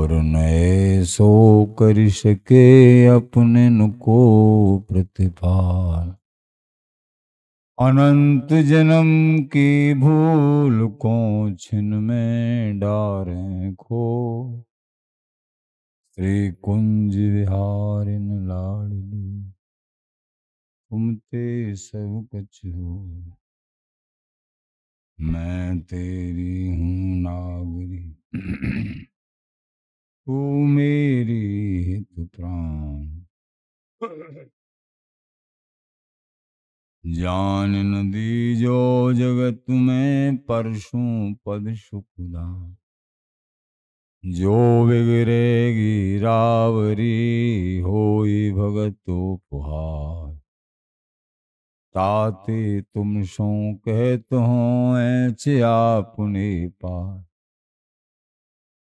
और नए सो कर सके अपने को प्रतिपाल अनंत जन्म की भूल को छिन में डारे खो श्री कुंज विहार लाडली लाड़ी तुमते सब कछ हो मैं तेरी हूँ नागरी तू मेरी हित प्राण जान न दीजो जगत में परशु पद सुखदा जो बिगरेगी रावरी हो भगत तो पुहार ताते तुम सो कहत हो ऐसे आपने पार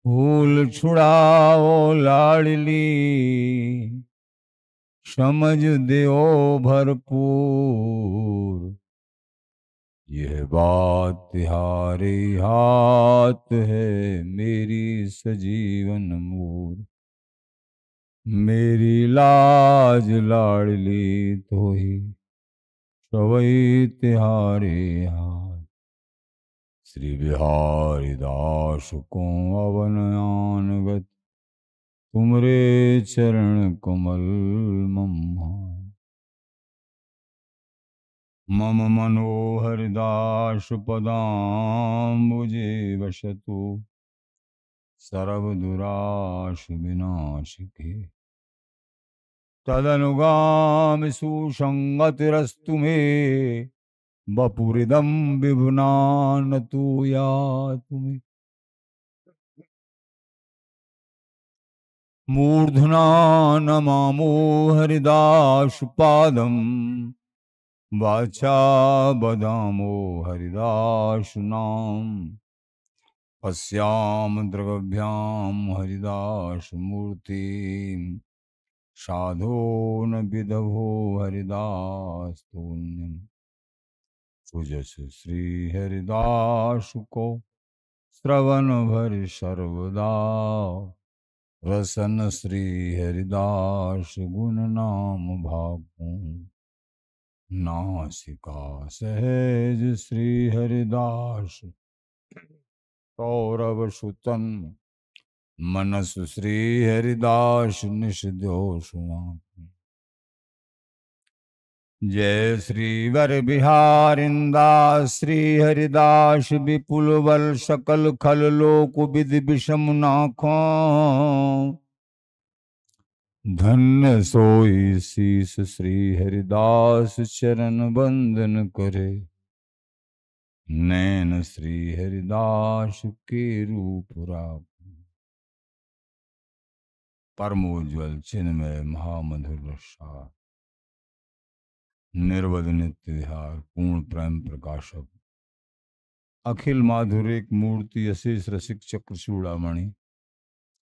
भूल छुड़ाओ लाडली समझ दो भरपूर यह बात तिहारे हाथ है मेरी सजीवन मूर मेरी लाज लाडली तो ही सवई तिहारे हाथ श्री बिहारीदास को अवनयान गत तुमरे चरण कमल मम्मा मम मनोहरदास पदाम्बुजे वसतु सर्वदुराश विनाश के तदनुगाम सुसंगतिरस्तु मे बपुरिदम विभुनान तू या तुम्हें मूर्धना न मामो हरिदास पादम वाचा बदामो हरिदास नाम पश्याम द्रव्याम हरिदास मूर्ति साधो न विदभो हरिदास तून्यम तो सुजस श्री हरिदास को श्रवण भर सर्वदा रसन श्री हरिदास गुण नाम भाकू नासिका सहज श्री हरिदास सौरभ सुतन मनस श्री हरिदास निष दोष जय श्री वर बिहारिंदा श्री हरिदास विपुल बल सकल खल लोक विधि विषम नाख धन्य सोई शीस श्री हरिदास चरण वंदन करे नैन श्री हरिदास के रूप राप परमोज्वल चिन्मय महामधुर रसार निर्वध नित्य विहार पूर्ण प्रेम प्रकाशक अखिल माधुरिक मूर्ति अशेष रसिक चक्र चूड़ामणि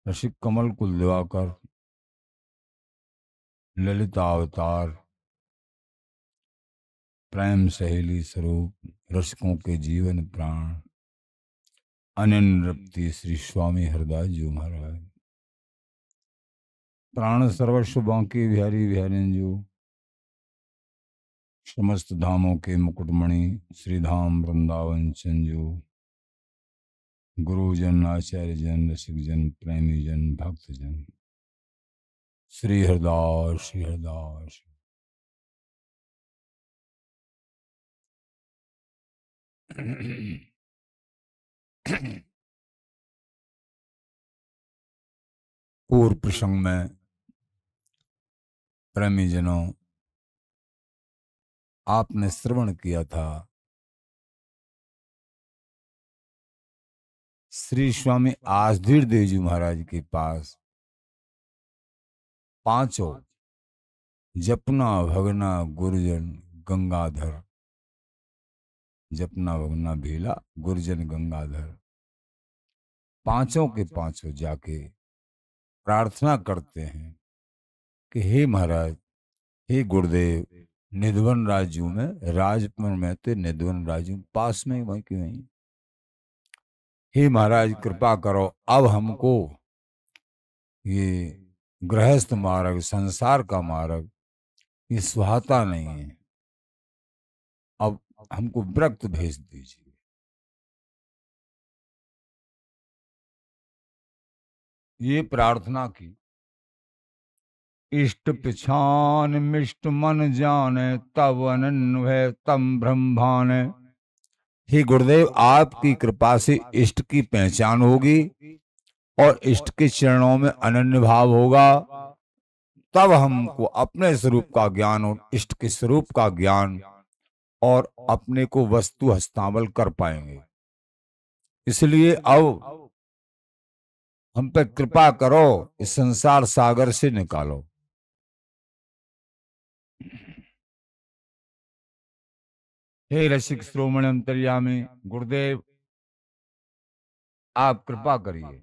रसिक कमल कुल दिवाकर ललिता अवतार प्रेम सहेली स्वरूप रसिकों के जीवन प्राण अनन्य श्री स्वामी हरदास जी महाराज प्राण सर्वस्व बांके बिहारी बिहारी जो समस्त धामों के मुकुटमणि श्रीधाम वृंदावन संजू गुरुजन आचार्य जन रसिक जन प्रेमी जन भक्त जन श्री हरदास श्री हरदास पूर्व प्रसंग में प्रेमी जनों आपने श्रवण किया था श्री स्वामी आसधीर देव जी महाराज के पास पांचों जपना भगना गुरुजन गंगाधर जपना भगना भीला गुरुजन गंगाधर पांचों के पांचों जाके प्रार्थना करते हैं कि हे महाराज हे गुरुदेव निधवन राज्यों में राजपुर में थे निधवन राजू पास में वहीं क्यों नहीं हे महाराज कृपा करो अब हमको ये गृहस्थ मार्ग संसार का मार्ग ये सुहाता नहीं है अब हमको व्रक्त भेज दीजिए ये प्रार्थना की इष्ट पिछान मिष्ट मन जान तब अनन्वय तम ब्रह्मान हे गुरुदेव आपकी कृपा से इष्ट की पहचान होगी और इष्ट के चरणों में अनन्य भाव होगा तब हमको अपने स्वरूप का ज्ञान और इष्ट के स्वरूप का ज्ञान और अपने को वस्तु हस्तावल कर पाएंगे इसलिए अब हम पे कृपा करो इस संसार सागर से निकालो हे रसिक श्रोमण अंतरिया में गुरुदेव आप कृपा करिए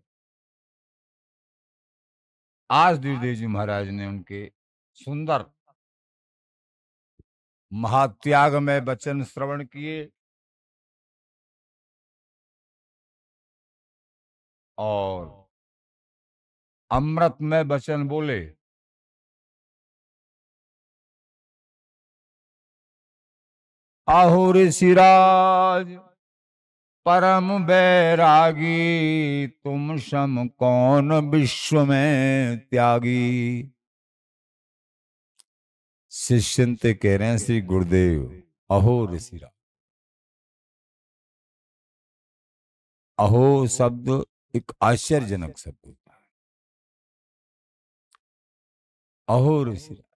आज दिवदेव जी महाराज ने उनके सुंदर महात्याग में वचन श्रवण किए और अमृत में वचन बोले अहुर सिराज परम बैरागी तुम सम कौन विश्व में त्यागी शिष्यंत कह रहे हैं श्री गुरुदेव अहो ऋषिरा अहो शब्द एक आश्चर्यजनक शब्द होता है अहो ऋषिरा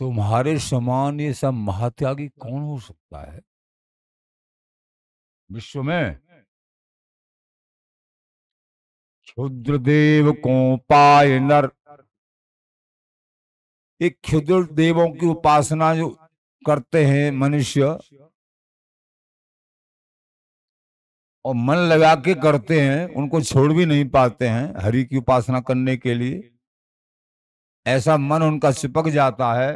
तुम्हारे समान ये सब महात्यागी कौन हो सकता है विश्व में क्षुद्र देव को पाय नर एक क्षुद्र देवों की उपासना जो करते हैं मनुष्य और मन लगा के करते हैं उनको छोड़ भी नहीं पाते हैं हरि की उपासना करने के लिए ऐसा मन उनका चिपक जाता है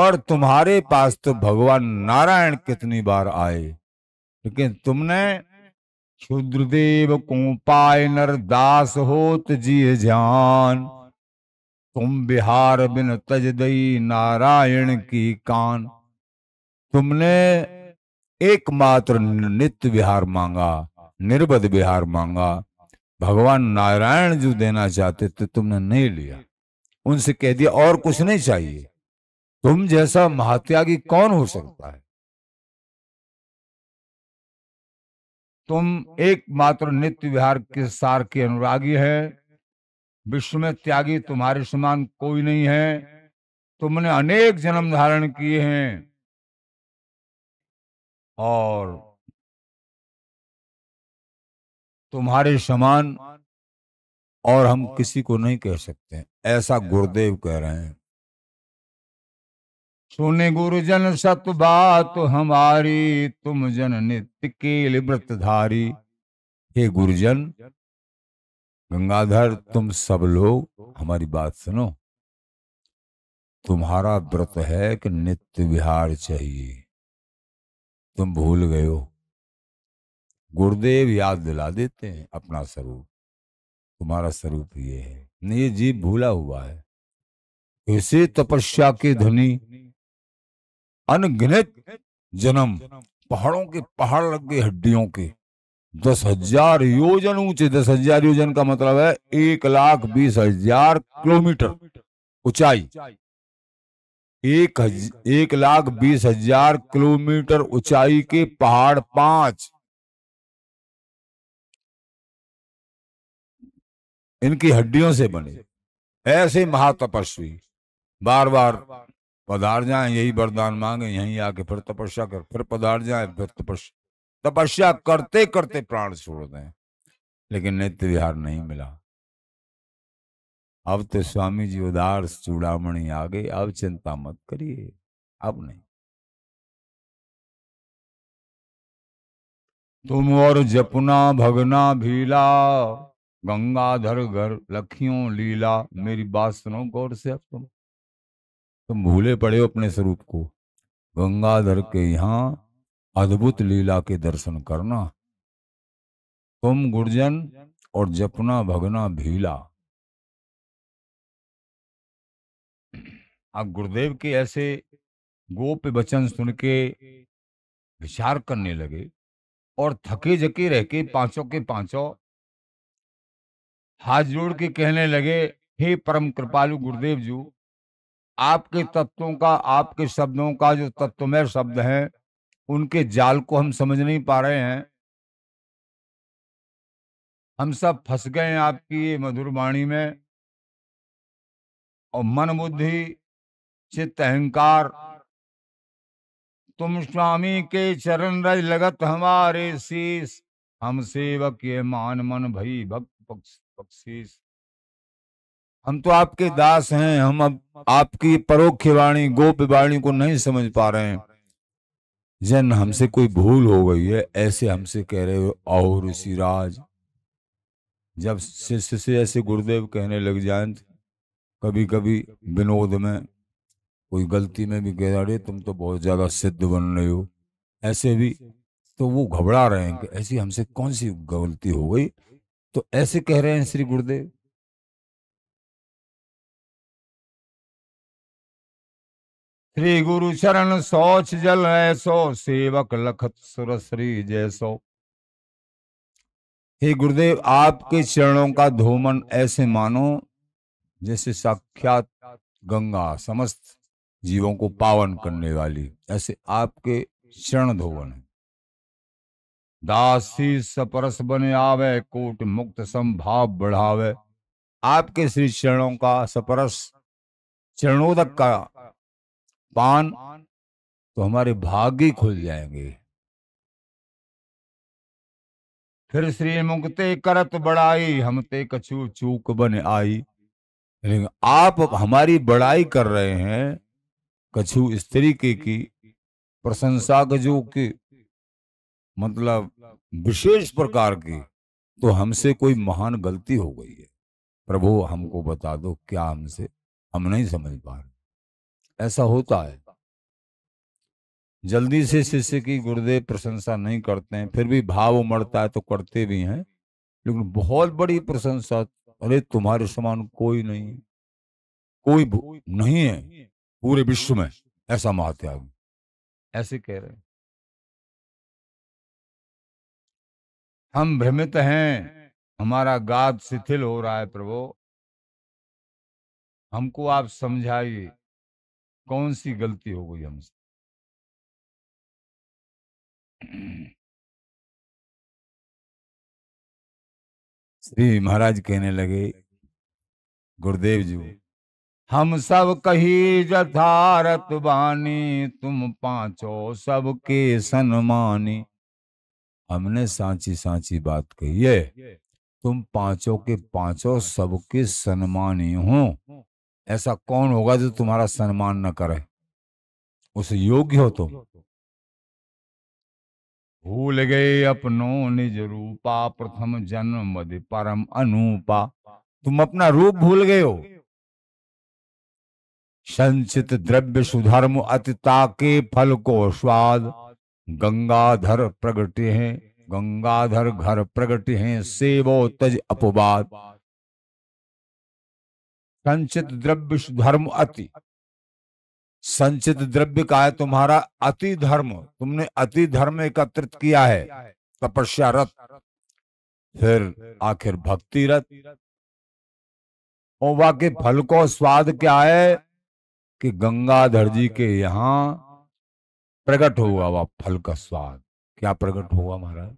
और तुम्हारे पास तो भगवान नारायण कितनी बार आए लेकिन तुमने क्षुद्रदेव को पाय नर दास होत जी जान तुम बिहार बिन तज दई नारायण की कान तुमने एकमात्र नित्य बिहार मांगा निर्बध बिहार मांगा भगवान नारायण जो देना चाहते थे तुमने नहीं लिया उनसे कह दिया और कुछ नहीं चाहिए तुम जैसा महात्यागी कौन हो सकता है तुम एकमात्र नित्य विहार के सार के अनुरागी हैं विश्व में त्यागी तुम्हारे समान कोई नहीं है तुमने अनेक जन्म धारण किए हैं और तुम्हारे समान और हम किसी को नहीं कह सकते ऐसा गुरुदेव कह रहे हैं सुने गुरुजन सत बात हमारी तुम जन नित्य के व्रतधारी हे गुरुजन गंगाधर तुम सब लोग हमारी बात सुनो तुम्हारा व्रत है कि नित्य विहार चाहिए तुम भूल गए हो गुरुदेव याद दिला देते हैं अपना स्वरूप तुम्हारा स्वरूप ये है नहीं ये जीव भूला हुआ है इसे तपस्या के धनी अनगिनत जन्म पहाड़ों के पहाड़ लग गए हड्डियों के दस हजार योजन ऊंचे दस हजार योजन का मतलब है एक लाख बीस हजार किलोमीटर ऊंचाई एक हज, एक लाख बीस हजार किलोमीटर ऊंचाई के पहाड़ पांच इनकी हड्डियों से बने ऐसे महातपस्वी बार बार पधार जाए यही वरदान मांगे यहीं आके फिर तपस्या कर फिर पधार जाए फिर तपस्या तपस्या करते करते प्राण छोड़ दें लेकिन नित्य विहार नहीं मिला अब तो स्वामी जी उदार चूड़ामणि आ गए अब चिंता मत करिए अब नहीं तुम और जपना भगना भीला गंगाधर घर लखियों लीला मेरी बात सुनो गौर से अब तुम तुम तो भूले पड़े हो अपने स्वरूप को गंगाधर के यहाँ अद्भुत लीला के दर्शन करना तुम गुर्जन और जपना भगना भीला आप गुरुदेव के ऐसे गोप वचन सुन के विचार करने लगे और थके जके रह के पांचों के पांचों हाथ जोड़ के कहने लगे हे परम कृपालु गुरुदेव जी आपके तत्वों का आपके शब्दों का जो तत्वमय शब्द हैं उनके जाल को हम समझ नहीं पा रहे हैं हम सब फंस गए हैं आपकी ये मधुर वाणी में और मन बुद्धि चित्त अहंकार तुम स्वामी के चरण रज लगत हमारे शीश हम सेवक ये मान मन भई भक्त पक्षीश हम तो आपके दास हैं हम अब आपकी परोक्ष वाणी गोप वाणी को नहीं समझ पा रहे हैं जन हमसे कोई भूल हो गई है ऐसे हमसे कह रहे हो और राज जब शिष्य से ऐसे गुरुदेव कहने लग जाए कभी कभी विनोद में कोई गलती में भी कह रहे तुम तो बहुत ज्यादा सिद्ध बन रहे हो ऐसे भी तो वो घबरा रहे हैं कि ऐसी हमसे कौन सी गलती हो गई तो ऐसे कह रहे हैं श्री गुरुदेव श्री गुरु शरण सोच जल ऐसो सेवक लखत सुर श्री जैसो हे गुरुदेव आपके चरणों का धोमन ऐसे मानो जैसे साक्षात गंगा समस्त जीवों को पावन करने वाली ऐसे आपके चरण धोवन है दासी सपरस बने आवे कोट मुक्त संभाव बढ़ावे आपके श्री चरणों का सपरस चरणोदक का पान तो हमारे भाग्य खुल जाएंगे फिर श्री मुक्ते करत बड़ाई हम ते कछु चूक बन आई लेकिन आप हमारी बड़ाई कर रहे हैं कछु इस तरीके की प्रशंसा जो के मतलब विशेष प्रकार की तो हमसे कोई महान गलती हो गई है प्रभु हमको बता दो क्या हमसे हम नहीं समझ पा रहे ऐसा होता है जल्दी से शिष्य की गुरुदेव प्रशंसा नहीं करते हैं फिर भी भाव उमड़ता है तो करते भी हैं लेकिन बहुत बड़ी प्रशंसा अरे तुम्हारे समान कोई नहीं कोई नहीं है पूरे विश्व में ऐसा महात्याग ऐसे कह रहे हम भ्रमित हैं हमारा गाद शिथिल हो रहा है प्रभु हमको आप समझाइए कौन सी गलती हो गई हमसे श्री महाराज कहने लगे गुरुदेव जी हम सब कही जथारत बानी तुम पांचों सबके सन्मानी हमने सांची सांची बात कही है तुम पांचों के पांचों सबके सनमानी हो ऐसा कौन होगा जो तुम्हारा सम्मान न करे उस योग्य हो तुम भूल गए अपनो निज रूपा प्रथम जन्म मध्य परम अनुपा तुम अपना रूप भूल गए हो संचित द्रव्य सुधर्म अतिता के फल को स्वाद गंगाधर प्रगटे हैं गंगाधर घर प्रगटे हैं सेवो तज अपवाद संचित द्रव्य धर्म अति संचित द्रव्य का है तुम्हारा अति धर्म तुमने अति धर्म एकत्रित किया है तपस्या रत फिर आखिर भक्ति रत ओवा के फल को स्वाद क्या है कि गंगाधर जी के यहां प्रकट हुआ वह फल का स्वाद क्या प्रकट हुआ महाराज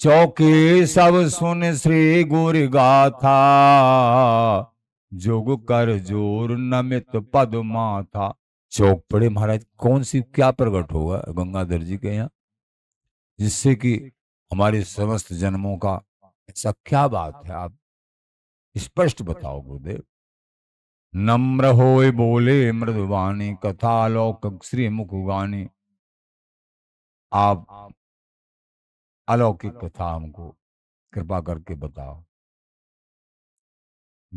चौके सब सुन श्री गुर गाथा जोग कर जोर नमित पद माथा चौक पड़े महाराज कौन सी क्या प्रकट होगा गंगाधर जी के यहाँ जिससे कि हमारे समस्त जन्मों का ऐसा क्या बात है आप स्पष्ट बताओ गुरुदेव नम्र होए बोले मृदवाणी कथा लोक श्री मुख गानी आप अलौकिक कथा हमको कृपा करके बताओ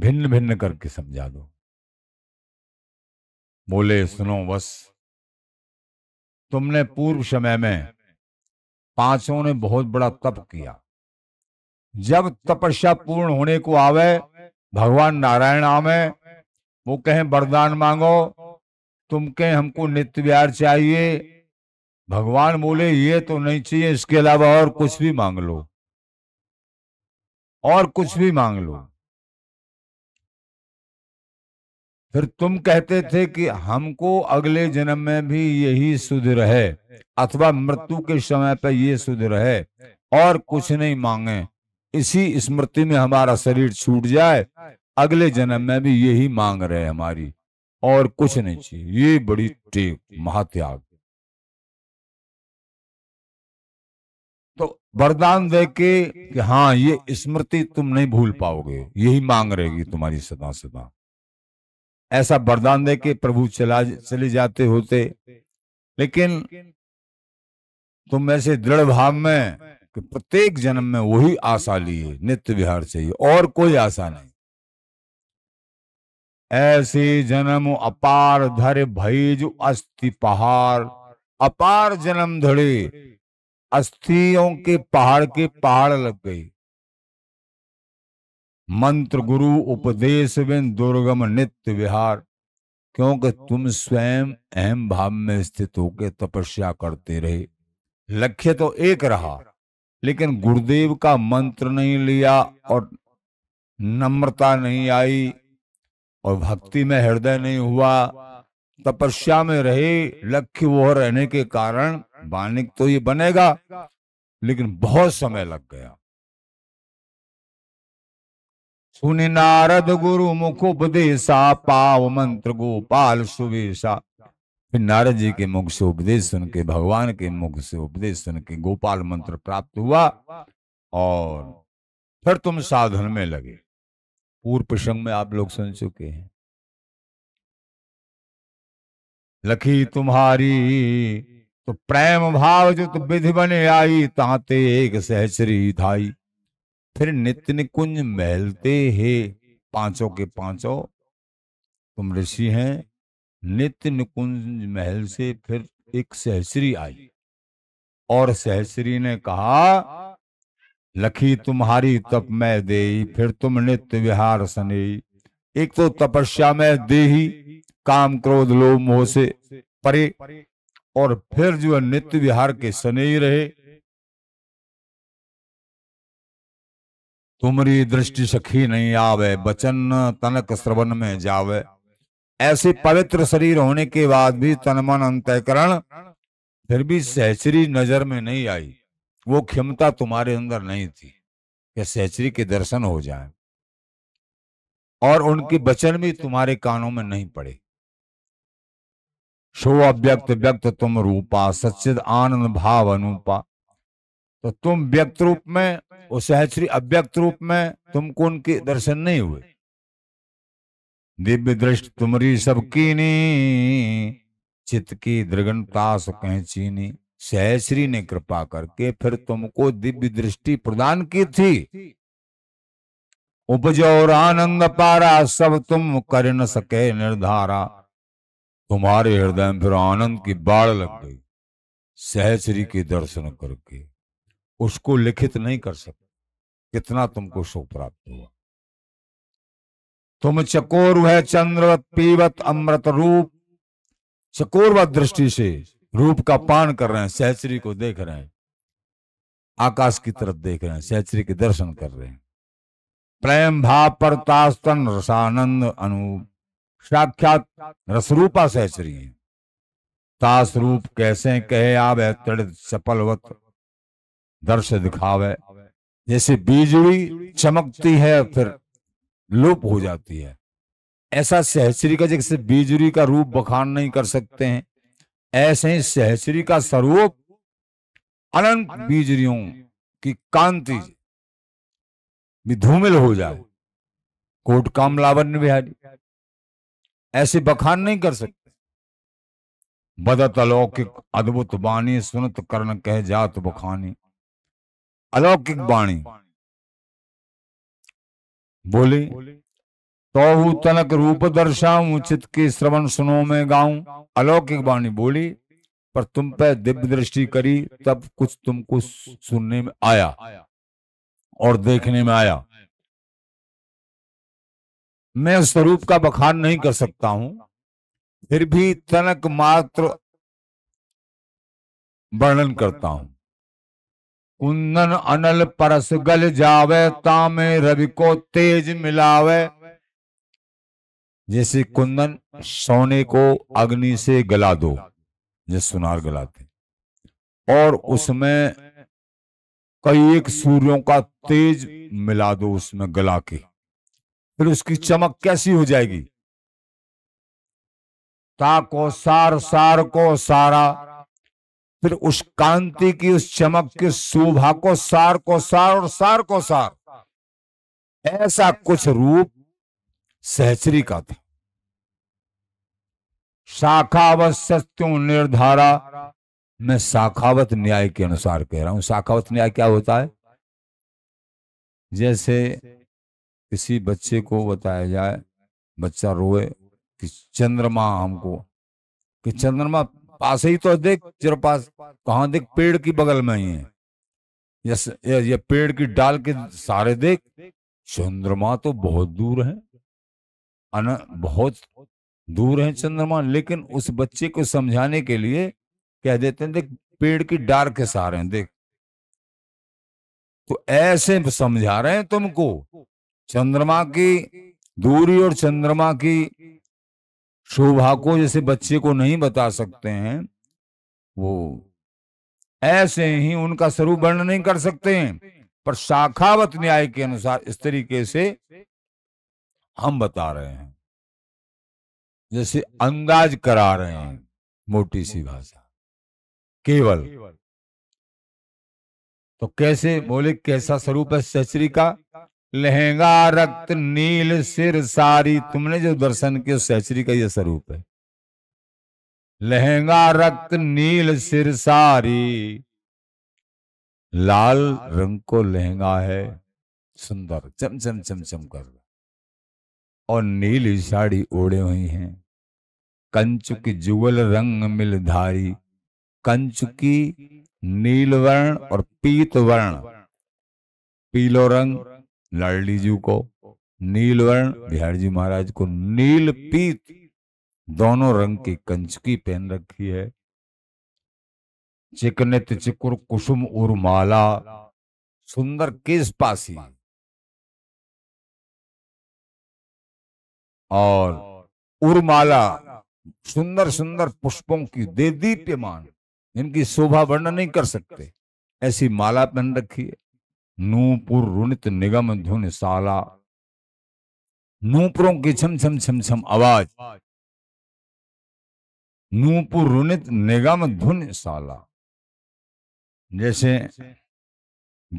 भिन्न भिन्न करके समझा दो बोले सुनो बस तुमने पूर्व समय में पांचों ने बहुत बड़ा तप किया जब तपस्या पूर्ण होने को आवे भगवान नारायण आवे वो कहें वरदान मांगो तुम कहें हमको नित्य व्यार चाहिए भगवान बोले ये तो नहीं चाहिए इसके अलावा और कुछ भी मांग लो और कुछ भी मांग लो फिर तुम कहते थे कि हमको अगले जन्म में भी यही सुध रहे अथवा मृत्यु के समय पर ये सुध रहे और कुछ नहीं मांगे इसी स्मृति में हमारा शरीर छूट जाए अगले जन्म में भी यही मांग रहे हमारी और कुछ नहीं चाहिए ये बड़ी टेक महात्याग वरदान दे के कि हाँ ये स्मृति तुम नहीं भूल पाओगे यही मांग रहेगी तुम्हारी सदा सदा ऐसा वरदान दे के प्रभु चला चले जाते होते लेकिन तुम ऐसे दृढ़ भाव में कि प्रत्येक जन्म में वही आशा लिए नित्य विहार चाहिए और कोई आशा नहीं ऐसे जन्म अपार धर भय जो अस्थि पहाड़ अपार जन्म धड़े अस्थियों के पहाड़ के पहाड़ लग गई मंत्र गुरु उपदेश बिन दुर्गम नित्य विहार क्योंकि तुम स्वयं अहम भाव में स्थित होकर तपस्या करते रहे लक्ष्य तो एक रहा लेकिन गुरुदेव का मंत्र नहीं लिया और नम्रता नहीं आई और भक्ति में हृदय नहीं हुआ तपस्या में रहे लक्ष्य वो रहने के कारण मालिक तो ये बनेगा लेकिन बहुत समय लग गया सुनि नारद गुरु मुख उपदेशा पाव मंत्र गोपाल सुवेशा फिर नारद जी के मुख से उपदेश सुन के भगवान के मुख से उपदेश सुन के गोपाल मंत्र प्राप्त हुआ और फिर तुम साधन में लगे पूर्व प्रसंग में आप लोग सुन चुके हैं लखी तुम्हारी तो प्रेम भाव जो तो विधि बने आई ताते एक सहचरी धाई फिर नित्य कुंज महलते हे पांचों के पांचों तुम ऋषि हैं नित्य निकुंज महल से फिर एक सहसरी आई और सहसरी ने कहा लखी तुम्हारी तप में दे फिर तुम नित्य विहार सने एक तो तपस्या में ही काम क्रोध लो मोह से परे और फिर जो है नित्य विहार के स्नेही रहे तुमरी दृष्टि सखी नहीं आवे बचन तनक श्रवण में जावे ऐसे पवित्र शरीर होने के बाद भी तनमन अंतकरण फिर भी सहचरी नजर में नहीं आई वो क्षमता तुम्हारे अंदर नहीं थी कि सहचरी के दर्शन हो जाए और उनके वचन भी तुम्हारे कानों में नहीं पड़े सो अव्यक्त व्यक्त तुम रूपा सचिद आनंद भाव अनुपा तो तुम व्यक्त रूप में और सहश्री अव्यक्त रूप में तुमको उनके दर्शन नहीं हुए दिव्य दृष्टि तुमरी सबकी नी चित की दृगणतास कह चीनी सहश्री ने कृपा करके फिर तुमको दिव्य दृष्टि प्रदान की थी उपजोर और आनंद पारा सब तुम कर न सके निर्धारा तुम्हारे हृदय में फिर आनंद की बाढ़ लग गई सहसरी के दर्शन करके उसको लिखित नहीं कर सकते कितना तुमको सुख प्राप्त हुआ तुम चकोर वह चंद्रवत पीवत अमृत रूप चकोर व दृष्टि से रूप का पान कर रहे हैं सहसरी को देख रहे हैं आकाश की तरफ देख रहे हैं सहसरी के दर्शन कर रहे हैं प्रेम भाव पर तास्तन रसानंद अनूप साक्षात रसरूपा सहच है तास रूप कैसे कहे आवे तड़ित सफलवत दर्श दिखावे जैसे बीजड़ी चमकती है फिर लुप हो जाती है ऐसा सहसरी का जैसे बीजरी का रूप बखान नहीं कर सकते हैं ऐसे ही सहसरी का स्वरूप अनंत बीजरियों की कांति भी धूमिल हो जाए कोट काम लावन बिहारी ऐसे बखान नहीं कर सकते बदत अलौकिक अद्भुत बाणी सुनत कर्ण कह जात बखानी अलौकिक बाणी बोली तो तनक रूप दर्शाऊ उचित के श्रवण सुनो में गाऊं अलौकिक वाणी बोली पर तुम पे दिव्य दृष्टि करी तब कुछ तुमको सुनने में आया और देखने में आया मैं स्वरूप का बखान नहीं कर सकता हूं फिर भी तनक मात्र वर्णन करता हूं कुंदन अनल परस गल जावे तामे रवि को तेज मिलावे जैसे कुंदन सोने को अग्नि से गला दो जैसे सुनार गलाते और उसमें कई एक सूर्यों का तेज मिला दो उसमें गला के फिर उसकी चमक कैसी हो जाएगी ताको सार सार को सारा फिर उस कांति की उस चमक की शोभा को सार को सार और सार को सार ऐसा कुछ रूप सहचरी का था शाखावत निर्धारा मैं शाखावत न्याय के अनुसार कह रहा हूं शाखावत न्याय क्या होता है जैसे किसी बच्चे को बताया जाए बच्चा रोए कि चंद्रमा हमको कि चंद्रमा पास ही तो देख चिर पास कहा देख पेड़ की बगल में ही है ये, ये पेड़ की डाल के सारे देख चंद्रमा तो बहुत दूर है बहुत दूर है चंद्रमा लेकिन उस बच्चे को समझाने के लिए कह देते हैं देख पेड़ की डार के सहारे देख तो ऐसे समझा रहे हैं तुमको चंद्रमा की दूरी और चंद्रमा की शोभा को जैसे बच्चे को नहीं बता सकते हैं वो ऐसे ही उनका स्वरूप वर्ण नहीं कर सकते हैं पर शाखावत न्याय के अनुसार इस तरीके से हम बता रहे हैं जैसे अंदाज करा रहे हैं मोटी सी भाषा केवल तो कैसे बोले कैसा स्वरूप है सचरी का लहंगा रक्त नील सिर सारी तुमने जो दर्शन किया सहचरी का यह स्वरूप है लहंगा रक्त नील सिर सारी लाल रंग को लहंगा है सुंदर चमचम चमचम कर और नीली साड़ी ओढ़े हुई हैं कंच की जुगल रंग मिलधारी कंच की नील वर्ण और पीत वर्ण पीलो रंग लाडली जी को नीलवर्ण बिहार जी महाराज को नील पीत दोनों रंग की कंचकी पहन रखी है चिकनित चिकुर कुसुम उर्माला सुंदर केस पासी और उर्माला सुंदर सुंदर पुष्पों की दे दीप्यमान इनकी शोभा वर्णन नहीं कर सकते ऐसी माला पहन रखी है नूपुर रुणित निगम धुन साला नूपुरों की छम छम छम छम आवाज नूपुर रुणित निगम धुन साला जैसे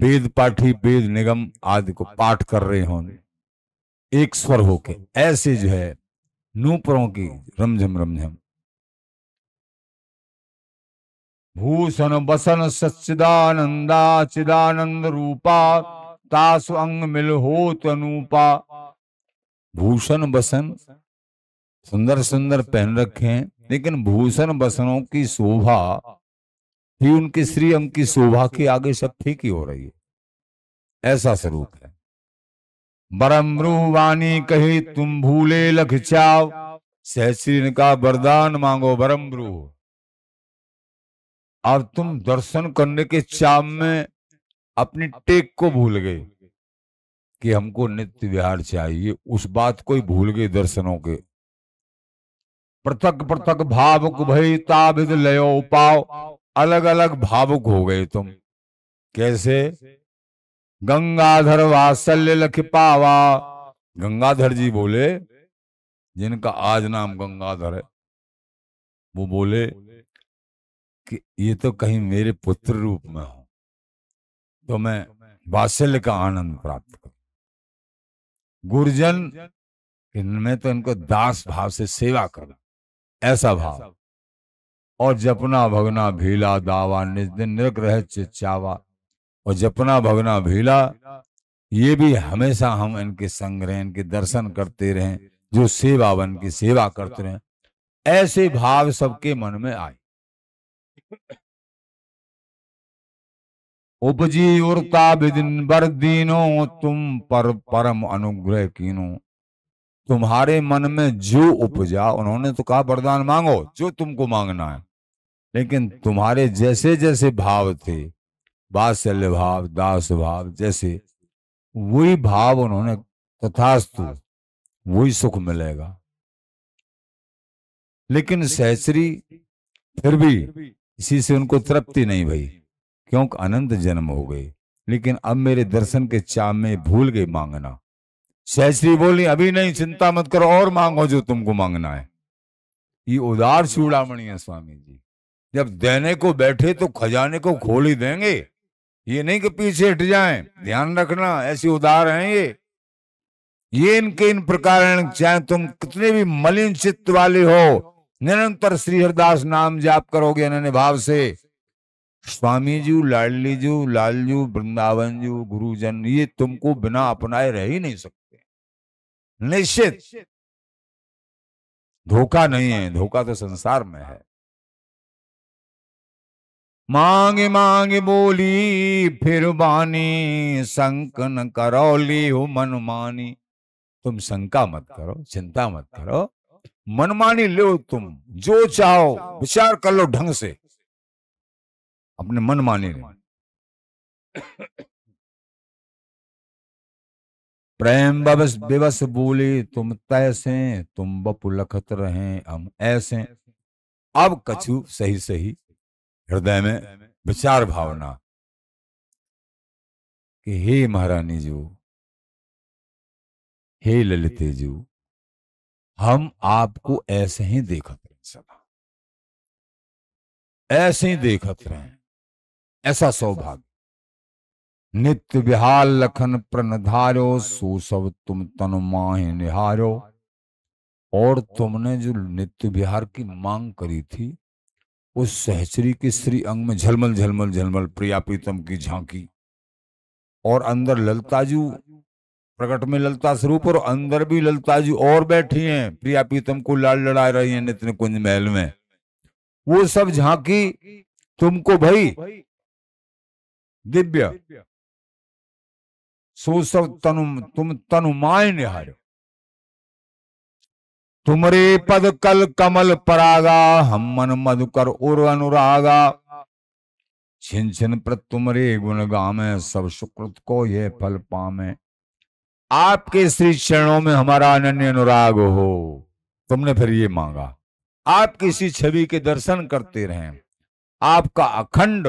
वेद पाठी वेद निगम आदि को पाठ कर रहे हों एक स्वर होके ऐसे जो है नूपुरों की रमझम रमझम भूषण बसन सच्चिदानंदा चिदानंद रूपा तासु अंग मिल हो तनुपा भूषण बसन सुंदर सुंदर पहन रखे हैं लेकिन भूषण बसनों की शोभा ही उनके श्री अंग की शोभा के आगे सब ठीक ही हो रही है ऐसा स्वरूप है बरमरू वाणी कही तुम भूले लख चाव सहश्री का वरदान मांगो बरमरू और तुम दर्शन करने के चाम में अपनी टेक को भूल गए कि हमको नित्य विहार चाहिए उस बात को ही भूल गए दर्शनों के पृथक पृथक भावुक भई ताबिद लयो पाओ अलग अलग भावुक हो गए तुम कैसे गंगाधर वासल्य लख पावा गंगाधर जी बोले जिनका आज नाम गंगाधर है वो बोले कि ये तो कहीं मेरे पुत्र रूप में हो तो मैं वात्सल्य का आनंद प्राप्त करूं गुरजन मैं तो इनको दास भाव से सेवा करूं ऐसा भाव और जपना भगना भीला दावा निज दिन निरक रह चावा और जपना भगना भीला ये भी हमेशा हम इनके संग रहे इनके दर्शन करते रहे जो सेवा बन की सेवा करते रहे ऐसे भाव सबके मन में आए उपजी उड़ता विदिन बर दीनो तुम पर परम अनुग्रह कीनो तुम्हारे मन में जो उपजा उन्होंने तो कहा वरदान मांगो जो तुमको मांगना है लेकिन तुम्हारे जैसे जैसे भाव थे बात्सल्य भाव दास भाव जैसे वही भाव उन्होंने तथास्तु वही सुख मिलेगा लेकिन सहसरी फिर भी इसी से उनको तृप्ति नहीं भई क्योंकि अनंत जन्म हो गए लेकिन अब मेरे दर्शन के चाम में भूल गए मांगना सहश्री बोली अभी नहीं चिंता मत करो और मांगो जो तुमको मांगना है ये उदार चूड़ामणी है स्वामी जी जब देने को बैठे तो खजाने को खोल ही देंगे ये नहीं कि पीछे हट जाए ध्यान रखना ऐसे उदार है ये ये इनके इन प्रकार चाहे तुम कितने भी मलिन चित्त वाले हो निरंतर श्रीहरिदास नाम जाप करोगे अनन्य भाव से स्वामी जी लाडली जी लाल जी वृंदावन जी गुरुजन ये तुमको बिना अपनाए रह ही नहीं सकते निश्चित धोखा नहीं है धोखा तो संसार में है मांगे मांगे बोली फिर बानी संकन करौली हो मनमानी तुम शंका मत करो चिंता मत करो मनमानी लो तुम जो चाहो विचार कर लो ढंग से अपने मनमानी ने प्रेम बबस बेबस बोली तुम तैसे तुम बपु लखत रहे हम ऐसे अब कछु सही सही हृदय में विचार भावना कि हे महारानी जो हे ललिते जी हम आपको ऐसे ही देखते रहे सदा ऐसे ही देखत रहे ऐसा सौभाग्य नित्य विहार लखन प्रणधारो सूसव तुम तन माहे निहारो और तुमने जो नित्य विहार की मांग करी थी उस सहचरी के श्री अंग में झलमल झलमल झलमल प्रिया प्रीतम की झांकी और अंदर ललताजू प्रकट में ललता स्वरूप और अंदर भी ललता जी और बैठी हैं प्रिया पीतम को लाल लड़ा रही हैं नित्य कुंज महल में वो सब झांकी तुमको भाई दिव्य सो सब तनु तुम माय निहार तुमरे पद कल कमल परागा हम मन मधुकर उर अनुरागा छिन छिन प्रत तुमरे गुण गामे सब सुकृत को ये फल पामे आपके श्री चरणों में हमारा अनन्य अनुराग हो तुमने फिर ये मांगा आप किसी छवि के दर्शन करते रहें आपका अखंड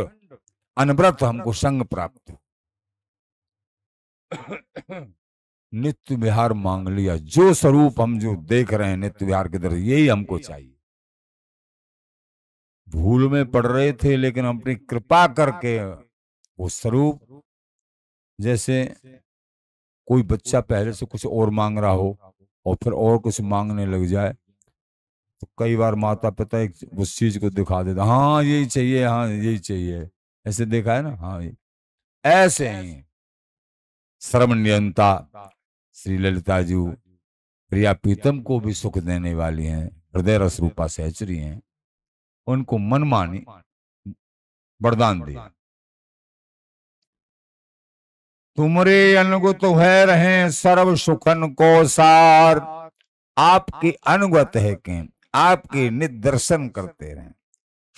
अनव्रत हमको संग प्राप्त हो नित्य विहार मांग लिया जो स्वरूप हम जो देख रहे हैं नित्य विहार के दर्शन यही हमको चाहिए भूल में पड़ रहे थे लेकिन अपनी कृपा करके वो स्वरूप जैसे कोई बच्चा पहले से कुछ और मांग रहा हो और फिर और कुछ मांगने लग जाए तो कई बार माता पिता एक उस चीज को दिखा देता हाँ यही चाहिए हाँ यही चाहिए ऐसे देखा है ना हाँ ये ऐसे ही श्रम नियंता श्री ललिता जी प्रिया प्रीतम को भी सुख देने वाली हैं हृदय रस रूपा सहचरी हैं उनको मनमानी वरदान दिया तुमरे अनुगत है रहे सर्व सुखन को सार आपके अनुगत है के आपके निदर्शन करते रहे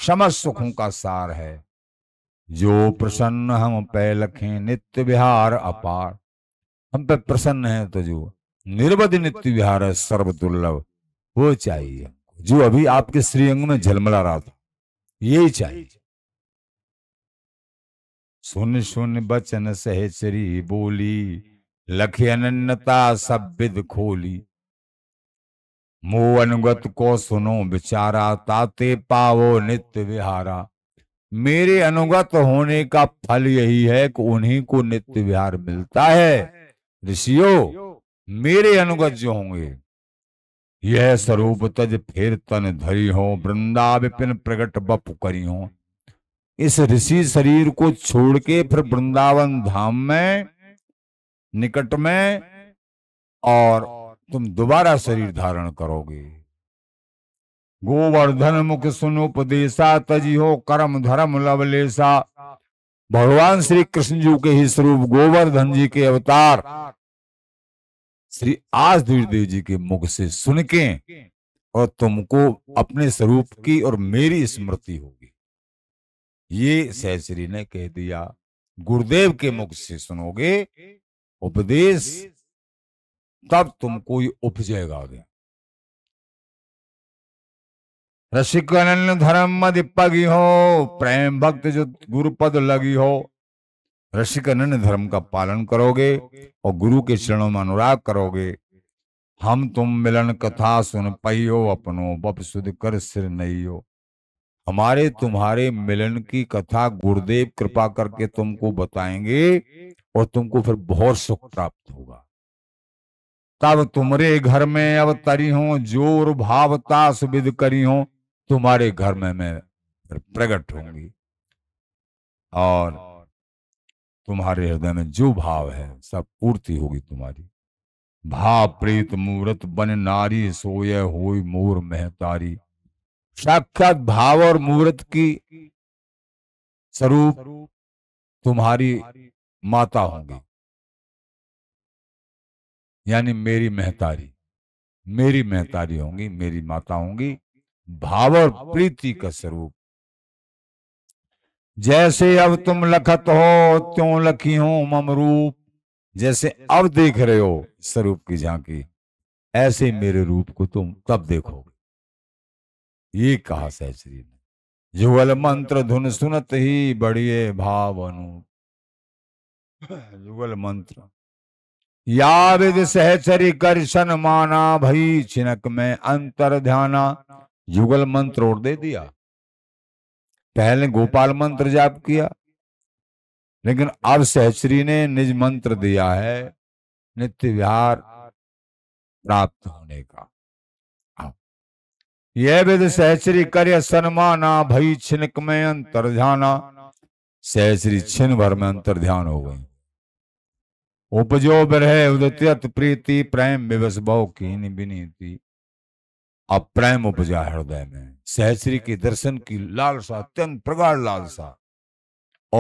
समस्त सुखों का सार है जो प्रसन्न हम पे लखे नित्य विहार अपार हम पे प्रसन्न है तो जो निर्वध नित्य विहार है सर्व दुर्लभ वो चाहिए जो अभी आपके श्रीअंग में झलमला रहा था यही चाहिए सुन सुन बचन सहचरी बोली लखी अनन्नता सब विद खोली मोह अनुगत को सुनो बिचारा ताते पावो नित्य विहारा मेरे अनुगत होने का फल यही है कि उन्हीं को नित्य विहार मिलता है ऋषियों मेरे अनुगत जो होंगे यह स्वरूप तज फिर तन धरी हो वृंदा विपिन प्रगट बप करी हो इस ऋषि शरीर को छोड़ के फिर वृंदावन धाम में निकट में और तुम दोबारा शरीर धारण करोगे गोवर्धन मुख सुन उपदेशा तजिहो कर्म धर्म लवलेसा भगवान श्री कृष्ण जी के ही स्वरूप गोवर्धन जी के अवतार श्री आज देव जी के मुख से सुन के और तुमको अपने स्वरूप की और मेरी स्मृति होगी ये सहश्री ने कह दिया गुरुदेव के मुख से सुनोगे उपदेश तब तुम कोई उपजेगा आगे रसिकनन धर्म मद पगी हो प्रेम भक्त जो गुरु पद लगी हो अन्य धर्म का पालन करोगे और गुरु के चरणों में अनुराग करोगे हम तुम मिलन कथा सुन पही हो अपनो बप सुध कर सिर नहीं हो हमारे तुम्हारे मिलन की कथा गुरुदेव कृपा करके तुमको बताएंगे और तुमको फिर बहुत सुख प्राप्त होगा तब तुम्हारे घर में अब तरी हो जोर भावता सुविध करी हो तुम्हारे घर में मैं प्रकट होंगी और तुम्हारे हृदय में जो भाव है सब पूर्ति होगी तुम्हारी भाव प्रीत मूर्त बन नारी सोय हो मोर महतारी साक्षात भाव और मुहूर्त की स्वरूप तुम्हारी माता होंगी यानी मेरी महतारी मेरी महतारी होंगी मेरी माता होंगी भाव और प्रीति का स्वरूप जैसे अब तुम लखत हो त्यों लखी हो मम रूप जैसे अब देख रहे हो स्वरूप की झांकी ऐसे मेरे रूप को तुम तब देखोगे ये कहा सहश्री ने जुगल मंत्र धुन सुनत ही बढ़िए भाव अनूप जुगल मंत्र विद सहचरी कर सन माना भई छिनक में अंतर ध्याना युगल मंत्र और दे दिया पहले गोपाल मंत्र जाप किया लेकिन अब सहचरी ने निज मंत्र दिया है नित्य विहार प्राप्त होने का यह विध सहश्री कर सन्माना भई छिनक में अंतर ध्याना सहश्री छिन भर में अंतर ध्यान हो गई उपजो बिरह उदत्यत प्रीति प्रेम विवस बहु कीन विनीति अब प्रेम उपजा हृदय में सहश्री के दर्शन की लालसा अत्यंत प्रगाढ़ लालसा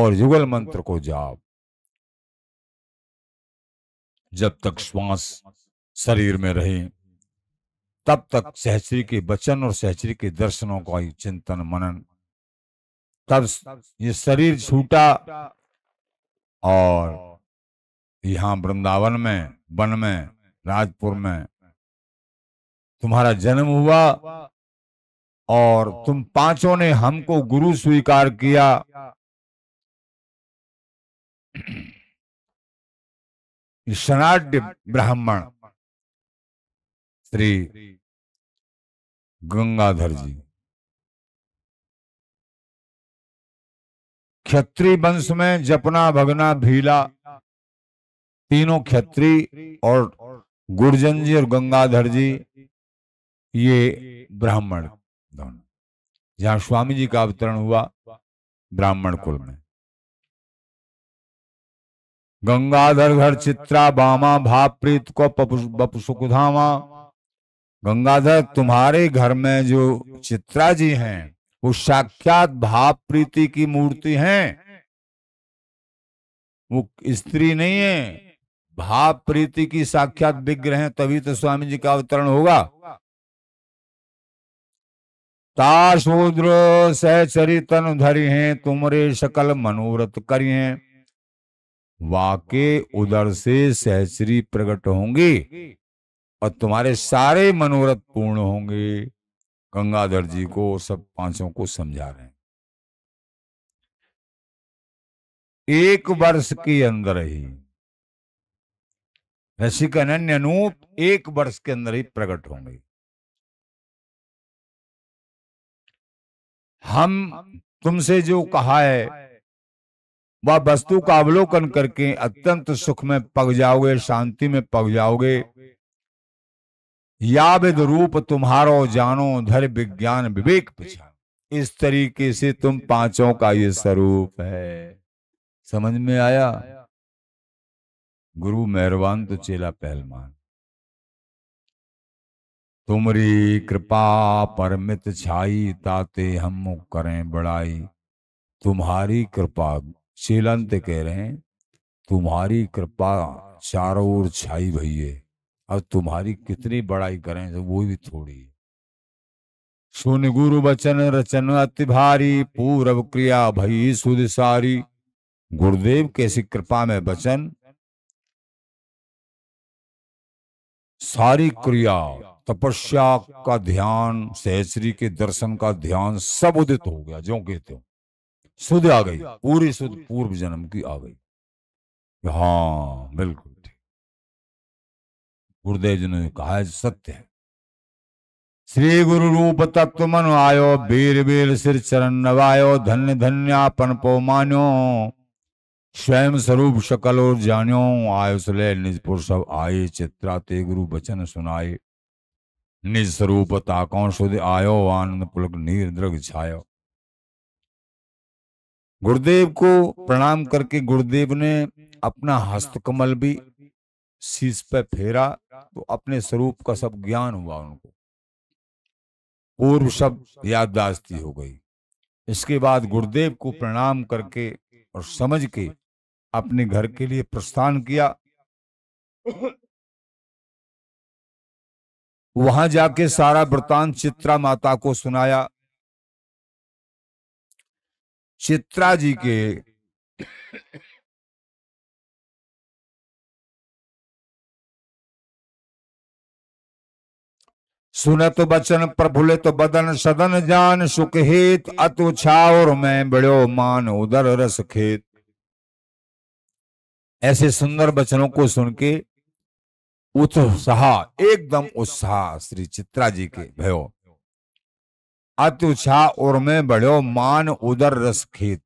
और युगल मंत्र को जाप जब तक श्वास शरीर में रहे तब तक सहश्री के वचन और सहश्री के दर्शनों का ही चिंतन मनन तब ये शरीर छूटा और यहाँ वृंदावन में वन में राजपुर में तुम्हारा जन्म हुआ और तुम पांचों ने हमको गुरु स्वीकार किया शनाढ़ ब्राह्मण श्री गंगाधर जी क्षत्रिय वंश में जपना भगना भीला तीनों क्षत्रिय और गुरजन जी और गंगाधर जी ये ब्राह्मण दोनों जहां स्वामी जी का अवतरण हुआ ब्राह्मण कुल में गंगाधर घर चित्रा बामा भाप प्रीत को बपुसुकुधामा गंगाधर तुम्हारे घर में जो चित्रा जी हैं वो साक्षात भाव प्रीति की मूर्ति हैं वो स्त्री नहीं है भाव प्रीति की साक्षात विग्रह हैं तभी तो स्वामी जी का अवतरण होगा तार शूद्र सहचरितन धरी हैं तुमरे सकल मनोरथ करी हैं वाके उदर से सहचरी प्रकट होंगी और तुम्हारे सारे मनोरथ पूर्ण होंगे गंगाधर जी को सब पांचों को समझा रहे हैं एक वर्ष के अंदर ही रसिक अन्य अनूप एक वर्ष के अंदर ही प्रकट होंगे हम तुमसे जो कहा है वह वस्तु का अवलोकन करके अत्यंत सुख में पग जाओगे शांति में पग जाओगे याविद रूप तुम्हारो जानो धर विज्ञान विवेक पहचान इस तरीके से तुम पांचों का ये स्वरूप है समझ में आया गुरु मेहरबान तो चेला पहलवान तुमरी कृपा परमित छाई ताते हम करें बड़ाई तुम्हारी कृपा चेलंत कह रहे हैं तुम्हारी कृपा चारों ओर छाई भैये अब तुम्हारी कितनी बड़ाई करें तो वो भी थोड़ी है सुन गुरु बचन रचन अति भारी पूरब क्रिया भई सुध सारी गुरुदेव कैसी कृपा में बचन सारी क्रिया तपस्या का ध्यान सहश्री के दर्शन का ध्यान सब उदित हो गया जो कहते हो सुध आ गई पूरी सुध पूर्व जन्म की आ गई हाँ बिल्कुल गुरुदेव जी ने कहा सत्य है श्री गुरु रूप तत्व मन आयो वीर वीर सिर चरण नवायो धन्य धन्यापन पो मान्यो स्वयं स्वरूप शकल और जान्यो आयो सले निज पुरुष आये चित्रा ते गुरु बचन सुनाये निज स्वरूप ताको सुध आयो आनंद पुलक नीर द्रग छायो गुरुदेव को प्रणाम करके गुरुदेव ने अपना हस्तकमल भी शीश पे फेरा तो अपने स्वरूप का सब ज्ञान हुआ उनको पूर्व सब याददाश्ती हो गई इसके बाद गुरुदेव को प्रणाम करके और समझ के अपने घर के लिए प्रस्थान किया वहां जाके सारा वृतांत चित्रा माता को सुनाया चित्रा जी के सुनत तो बचन प्रफुल्लित तो बदन सदन जान सुख अतु छावर में बड़ो मान उदर रस खेत ऐसे सुंदर वचनों को सुन के उत्साह एकदम उत्साह श्री चित्रा जी के भयो अतुछा और में बढ़ो मान उदर रस खेत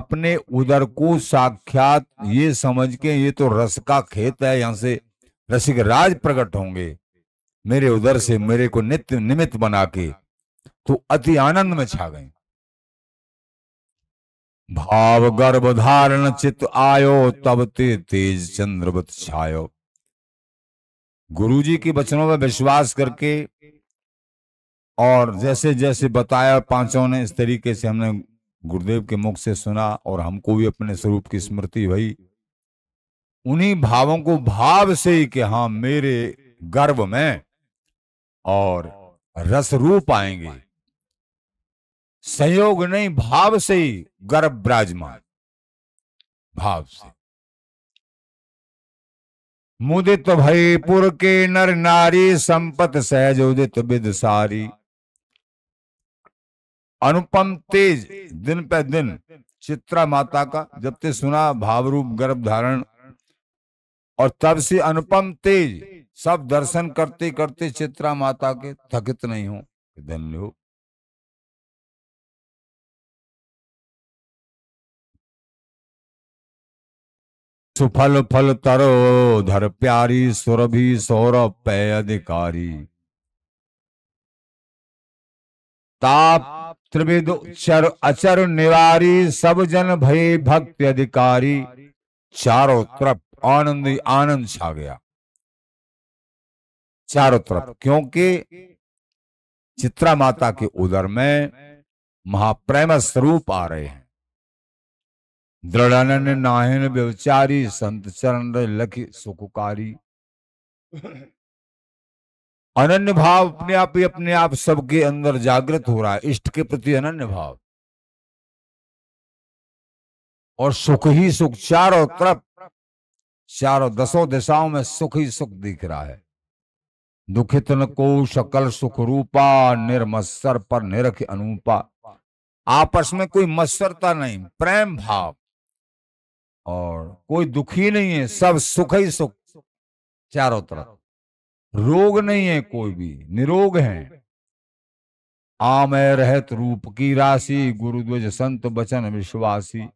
अपने उदर को साक्षात ये समझ के ये तो रस का खेत है यहां से रसिक राज प्रकट होंगे मेरे उधर से मेरे को नित्य निमित्त बना के तो अति आनंद में छा गए भाव गर्भ धारण चित्त आयो तब ते तेज चंद्रवत छायो गुरुजी के वचनों में विश्वास करके और जैसे जैसे बताया पांचों ने इस तरीके से हमने गुरुदेव के मुख से सुना और हमको भी अपने स्वरूप की स्मृति हुई उन्हीं भावों को भाव से ही कि हाँ मेरे गर्भ में और रस रूप आएंगे संयोग नहीं भाव से ही गर्भ विराजमान भाव से मुदित भई पुर के नर नारी संपत सहज उदित विद सारी अनुपम तेज दिन पे दिन चित्रा माता का जब ते सुना भाव रूप गर्भ धारण और तब से अनुपम तेज सब दर्शन करते करते चित्रा माता के थकित नहीं हो धन्य हो सुफल फल तरो धर प्यारी सुरभि सौरभ पै अधिकारी ताप त्रिविद चर अचर निवारी सब जन भय भक्ति अधिकारी चारों तरफ आनंद आनंद छा गया चारों तरफ क्योंकि चित्रा माता के उदर में महाप्रेम स्वरूप आ रहे हैं दृढ़ नाहन व्यवचारी संत चरण लख सुखकारी अनन्य भाव अपने आप ही अपने आप सबके अंदर जागृत हो रहा है इष्ट के प्रति अनन्य भाव और सुख ही सुख चारों तरफ चारों दसों दिशाओं में सुख ही सुख दिख रहा है दुखित न को सकल सुख रूपा निर्मत्सर पर निरख अनूपा आपस में कोई मत्सरता नहीं प्रेम भाव और कोई दुखी नहीं है सब सुख ही सुख चारों तरफ रोग नहीं है कोई भी निरोग है आम रहत रूप की राशि गुरुद्वज संत बचन विश्वासी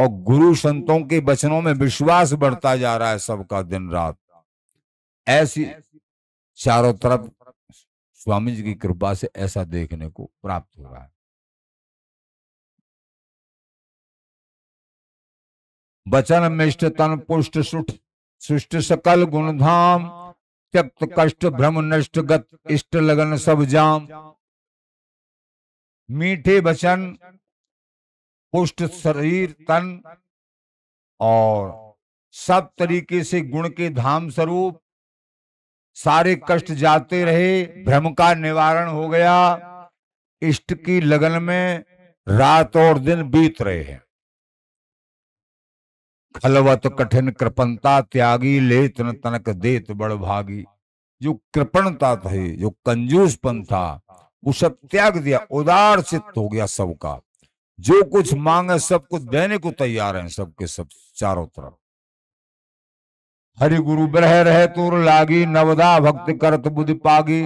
और गुरु संतों के बचनों में विश्वास बढ़ता जा रहा है सबका दिन रात ऐसी चारों तरफ स्वामी जी की कृपा से ऐसा देखने को प्राप्त हो रहा है वचन मिष्ट तन पुष्ट सुठ सुष्ट सकल गुणधाम त्यक्त कष्ट भ्रम नष्ट गत इष्ट लगन सब जाम मीठे वचन पुष्ट शरीर तन और सब तरीके से गुण के धाम स्वरूप सारे कष्ट जाते रहे भ्रम का निवारण हो गया इष्ट की लगन में रात और दिन बीत रहे हैं खलवत कठिन कृपणता त्यागी लेतन तनक देत बड़ भागी जो कृपणता थी जो कंजूसपन था वो सब त्याग दिया उदार चित्त हो गया सबका जो कुछ मांगे सब कुछ देने को तैयार हैं सबके सब चारों तरफ हरि गुरु ब्रह रह तुर लागी नवदा भक्त करत बुद्धि पागी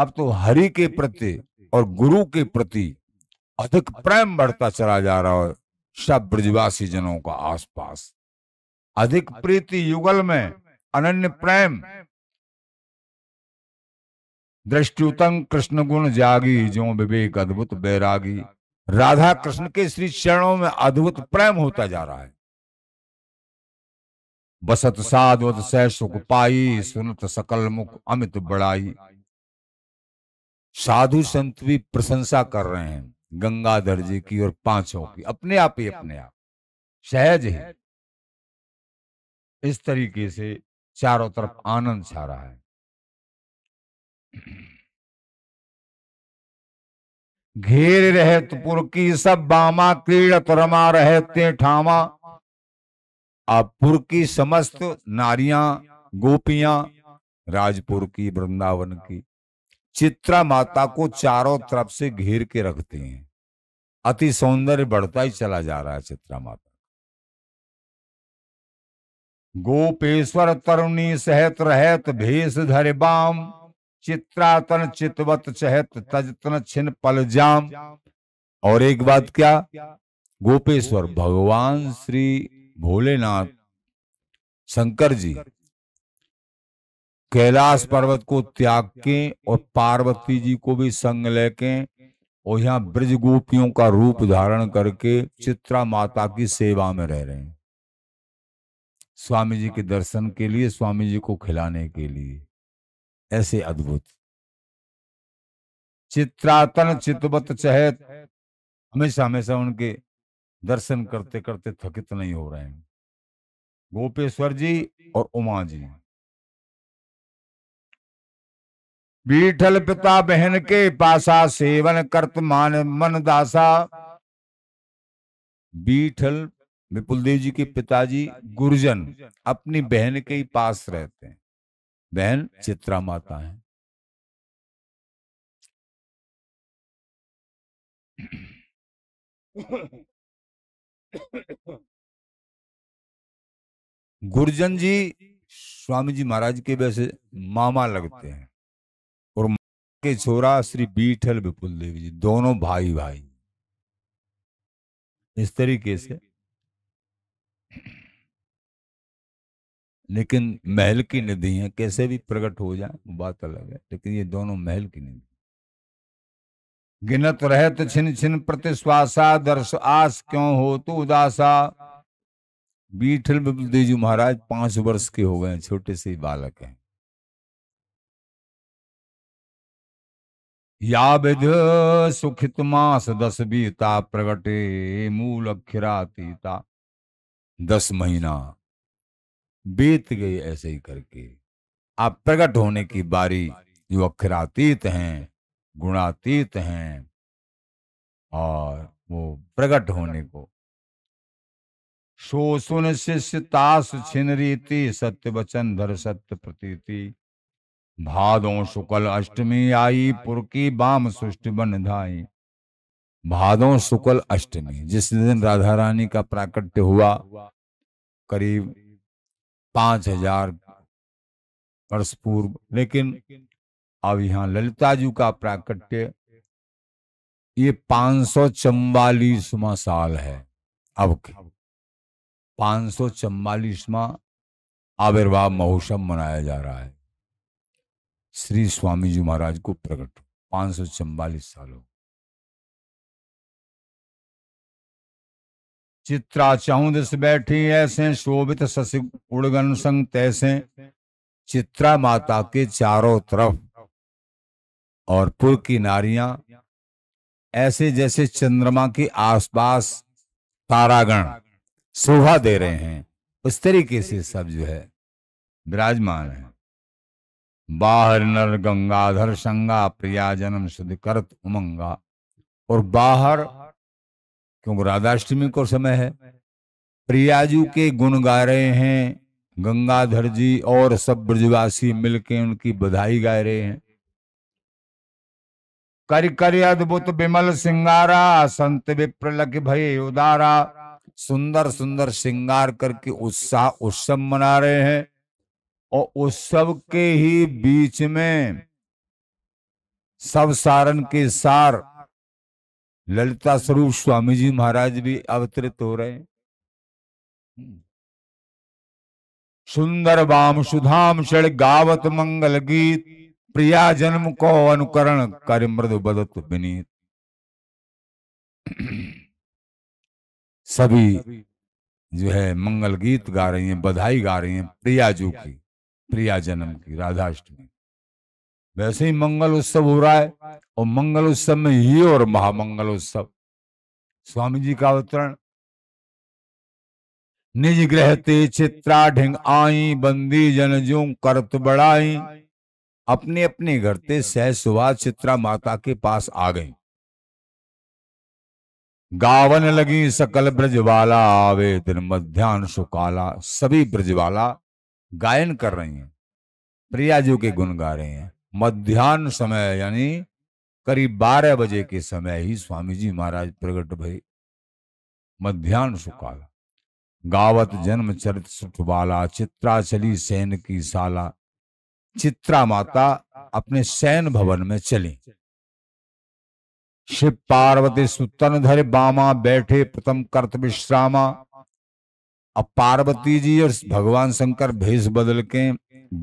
अब तो हरि के प्रति और गुरु के प्रति अधिक प्रेम बढ़ता चला जा रहा है सब ब्रजवासी जनों का आसपास अधिक प्रीति युगल में अनन्य प्रेम दृष्टुतंग कृष्ण गुण जागी जो विवेक अद्भुत बैरागी राधा कृष्ण के श्री चरणों में अद्भुत प्रेम होता जा रहा है बसत साधुत सह सुख पाई सुनत सकल मुख अमित बड़ाई साधु संत भी प्रशंसा कर रहे हैं गंगाधर जी की और पांचों की अपने आप ही अपने आप सहज है इस तरीके से चारों तरफ आनंद छा रहा है घेर रहे तुपुर की सब बामा क्रीड़त रमा रहे ते ठामा आपपुर की समस्त नारिया गोपिया राजपुर की वृंदावन की चित्रा माता को चारों तरफ से घेर के रखते हैं अति सौंदर्य बढ़ता ही चला जा रहा है चित्रा माता गोपेश्वर तरुणी सहत रहत भेष धर बाम चित्रातन चितवत चहत तजतन छिन पल जाम और एक बात क्या गोपेश्वर भगवान श्री भोलेनाथ शंकर जी कैलाश पर्वत को त्याग के और पार्वती जी को भी संग लेके और यहाँ ब्रज गोपियों का रूप धारण करके चित्रा माता की सेवा में रह रहे हैं स्वामी जी के दर्शन के लिए स्वामी जी को खिलाने के लिए ऐसे अद्भुत चित्रातन चितवत चहत हमेशा हमेशा उनके दर्शन करते करते थकित नहीं हो रहे हैं गोपेश्वर जी और उमा जी बीठल पिता बहन के पासा सेवन करत मान मन दासा बीठल विपुल देव जी के पिताजी गुरुजन अपनी बहन के ही पास रहते हैं बहन चित्रा माता है गुरजन जी स्वामी जी महाराज के वैसे मामा लगते हैं और के छोरा श्री बीठल विपुल देवी जी दोनों भाई भाई इस तरीके से लेकिन महल की नदी है कैसे भी प्रकट हो जाए बात अलग है लेकिन ये दोनों महल की नदी गिनत रहत छिन छिन प्रतिश्वासा दर्श आस क्यों हो तो उदासा बीठल बिपुल जी महाराज पांच वर्ष के हो गए छोटे से बालक हैं या विध सुखित मास दस बीता प्रगटे मूल अक्षरातीता दस महीना बीत गई ऐसे ही करके आप प्रकट होने की बारी जो अक्षरातीत हैं गुणातीत हैं और वो प्रकट होने को शोषण शिष्य तास छिन रीति सत्य वचन धर सत्य प्रतीति भादो शुक्ल अष्टमी आई पुरकी बाम सुष्टि बन धाई भादो शुक्ल अष्टमी जिस दिन राधा रानी का प्राकट्य हुआ करीब पांच हजार वर्ष पूर्व लेकिन अब यहाँ ललिताजू का प्राकट्य ये पांच सौ चंबालीसवा साल है अब पांच सौ चंबालीसवा आविर्भाव महोत्सव मनाया जा रहा है श्री स्वामी जी महाराज को प्रकट पांच सौ चम्बालीस सालों चित्रा चाहूं दिस बैठी ऐसे शोभित शशि उड़गन संग तैसे चित्रा माता के चारों तरफ और पुर की नारियां ऐसे जैसे चंद्रमा के आसपास तारागण शोभा दे रहे हैं उस तरीके से सब जो है विराजमान है बाहर नर गंगाधर संगा प्रिया जन्म शुद्ध करत उमंगा और बाहर क्योंकि राधाष्टमी को समय है प्रियाजू के गुण गा रहे हैं गंगाधर जी और सब ब्रजवासी मिलके उनकी बधाई गा रहे हैं कर कर अद्भुत विमल सिंगारा संत विप्र लग भय उदारा सुंदर सुंदर श्रृंगार करके उत्साह उत्सव मना रहे हैं और उत्सव के ही बीच में सब सारण के सार ललिता स्वरूप स्वामी जी महाराज भी अवतरित हो रहे हैं सुंदर वाम सुधाम क्षण गावत मंगल गीत प्रिया जन्म को अनुकरण कर मृद बदत विनीत सभी जो है मंगल गीत गा रही हैं बधाई गा रही हैं जू की प्रिया जन्म की राधाष्टमी वैसे ही मंगल उत्सव हो रहा है और मंगल उत्सव में ये और महामंगल उत्सव स्वामी जी का अवतरण निज ग्रह ते चित्रा ढिंग आई बंदी जन जू करत बड़ाई अपने अपने घर से सह सुबह चित्रा माता के पास आ गई गावन लगी सकल ब्रजवाला आवे दिन मध्यान्ह सुकाला सभी ब्रजवाला गायन कर रही हैं जी के गुण गा रहे हैं मध्यान्ह समय यानी करीब बारह बजे के समय ही स्वामी जी महाराज प्रकट भये मध्यान्ह सुकाला गावत जन्म चरित वाला चित्रा चली सेन की साला चित्रा माता अपने सैन भवन में चली शिव पार्वती सुतन धरे बामा बैठे प्रथम कर्त विश्रामा अब पार्वती जी और भगवान शंकर भेष बदल के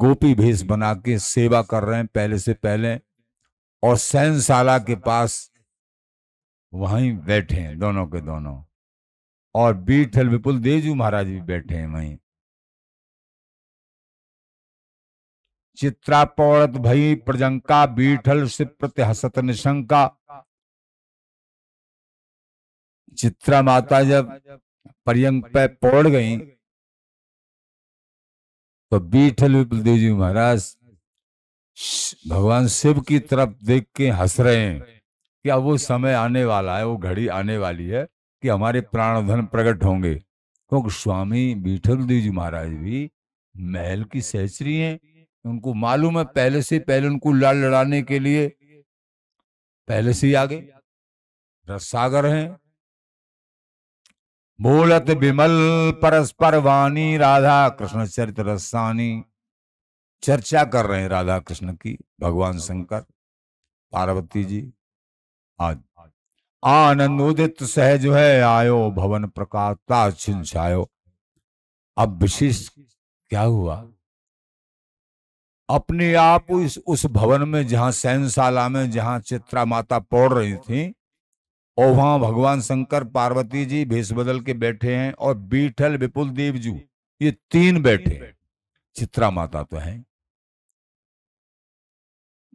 गोपी भेष बना के सेवा कर रहे हैं पहले से पहले और सैनशाला के पास वहीं बैठे हैं दोनों के दोनों और बीठल विपुल देवजू महाराज भी बैठे हैं वहीं चित्रापौरत भई प्रजंका बीठल प्रति हसत निशंका चित्रा माता जब पर्यंक पे पौड़ गई तो बीठल विपुल जी महाराज भगवान शिव की तरफ देख के हंस रहे हैं अब वो समय आने वाला है वो घड़ी आने वाली है कि हमारे प्राणधन प्रकट होंगे क्योंकि तो स्वामी बीठल देव जी महाराज भी महल की सहचरी हैं उनको मालूम है पहले से पहले उनको लड़ लड़ाने के लिए पहले से ही आगे रसागर हैं बोलत विमल परस्पर वाणी राधा कृष्ण चरित रसानी चर्चा कर रहे हैं राधा कृष्ण की भगवान शंकर पार्वती जी आज आनंद उदित सहज है आयो भवन प्रकाशता छिंछायो अब विशेष क्या हुआ अपने आप इस उस भवन में जहां सैनशाला में जहां चित्रा माता पौड़ रही थी और वहां भगवान शंकर पार्वती जी भेष बदल के बैठे हैं और बीठल विपुल देव जी ये तीन बैठे चित्रा माता तो है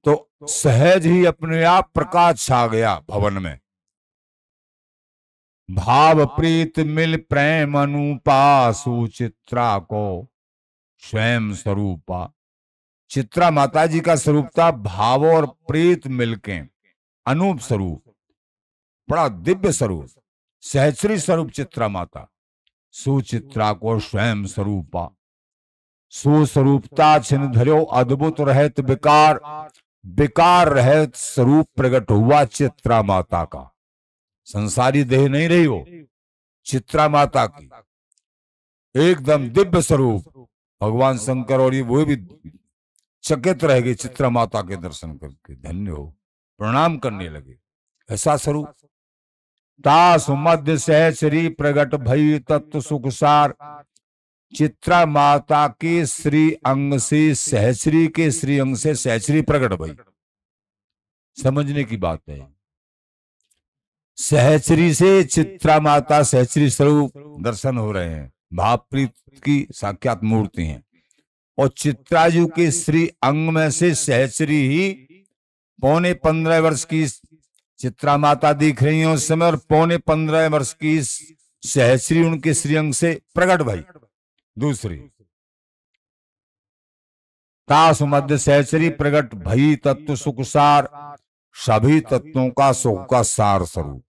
तो सहज ही अपने आप प्रकाश छा गया भवन में भाव प्रीत मिल प्रेम अनुपा सुचित्रा को स्वयं स्वरूपा चित्रा माता जी का स्वरूप था भाव और प्रीत मिलके अनूप स्वरूप बड़ा दिव्य स्वरूप सहचरी स्वरूप चित्रा माता सुचित्रा को स्वयं स्वरूपा सुस्वरूपता छिन्न धरो अद्भुत रहत विकार विकार रहत स्वरूप प्रकट हुआ चित्रा माता का संसारी देह नहीं रही हो चित्रा माता की एकदम दिव्य स्वरूप भगवान शंकर और ये वो भी चकित रह गए चित्र माता के दर्शन करके धन्य हो प्रणाम करने लगे ऐसा स्वरूप तास मध्य से श्री प्रगट भई तत्व सुखसार चित्रा माता के श्री अंग से सहश्री के श्री अंग से सहश्री प्रकट भई समझने की बात है सहश्री से चित्रा माता सहश्री स्वरूप दर्शन हो रहे हैं भावप्रीत की साक्षात मूर्ति हैं और चित्राजू के श्री अंग में से सहचरी ही पौने पंद्रह वर्ष की चित्रा माता दिख रही है उस समय और पौने पंद्रह वर्ष की सहश्री उनके श्री अंग से प्रकट भाई दूसरी तास मध्य सहचरी प्रकट भई तत्व सुखसार सभी तत्वों का सुख का सार स्वरूप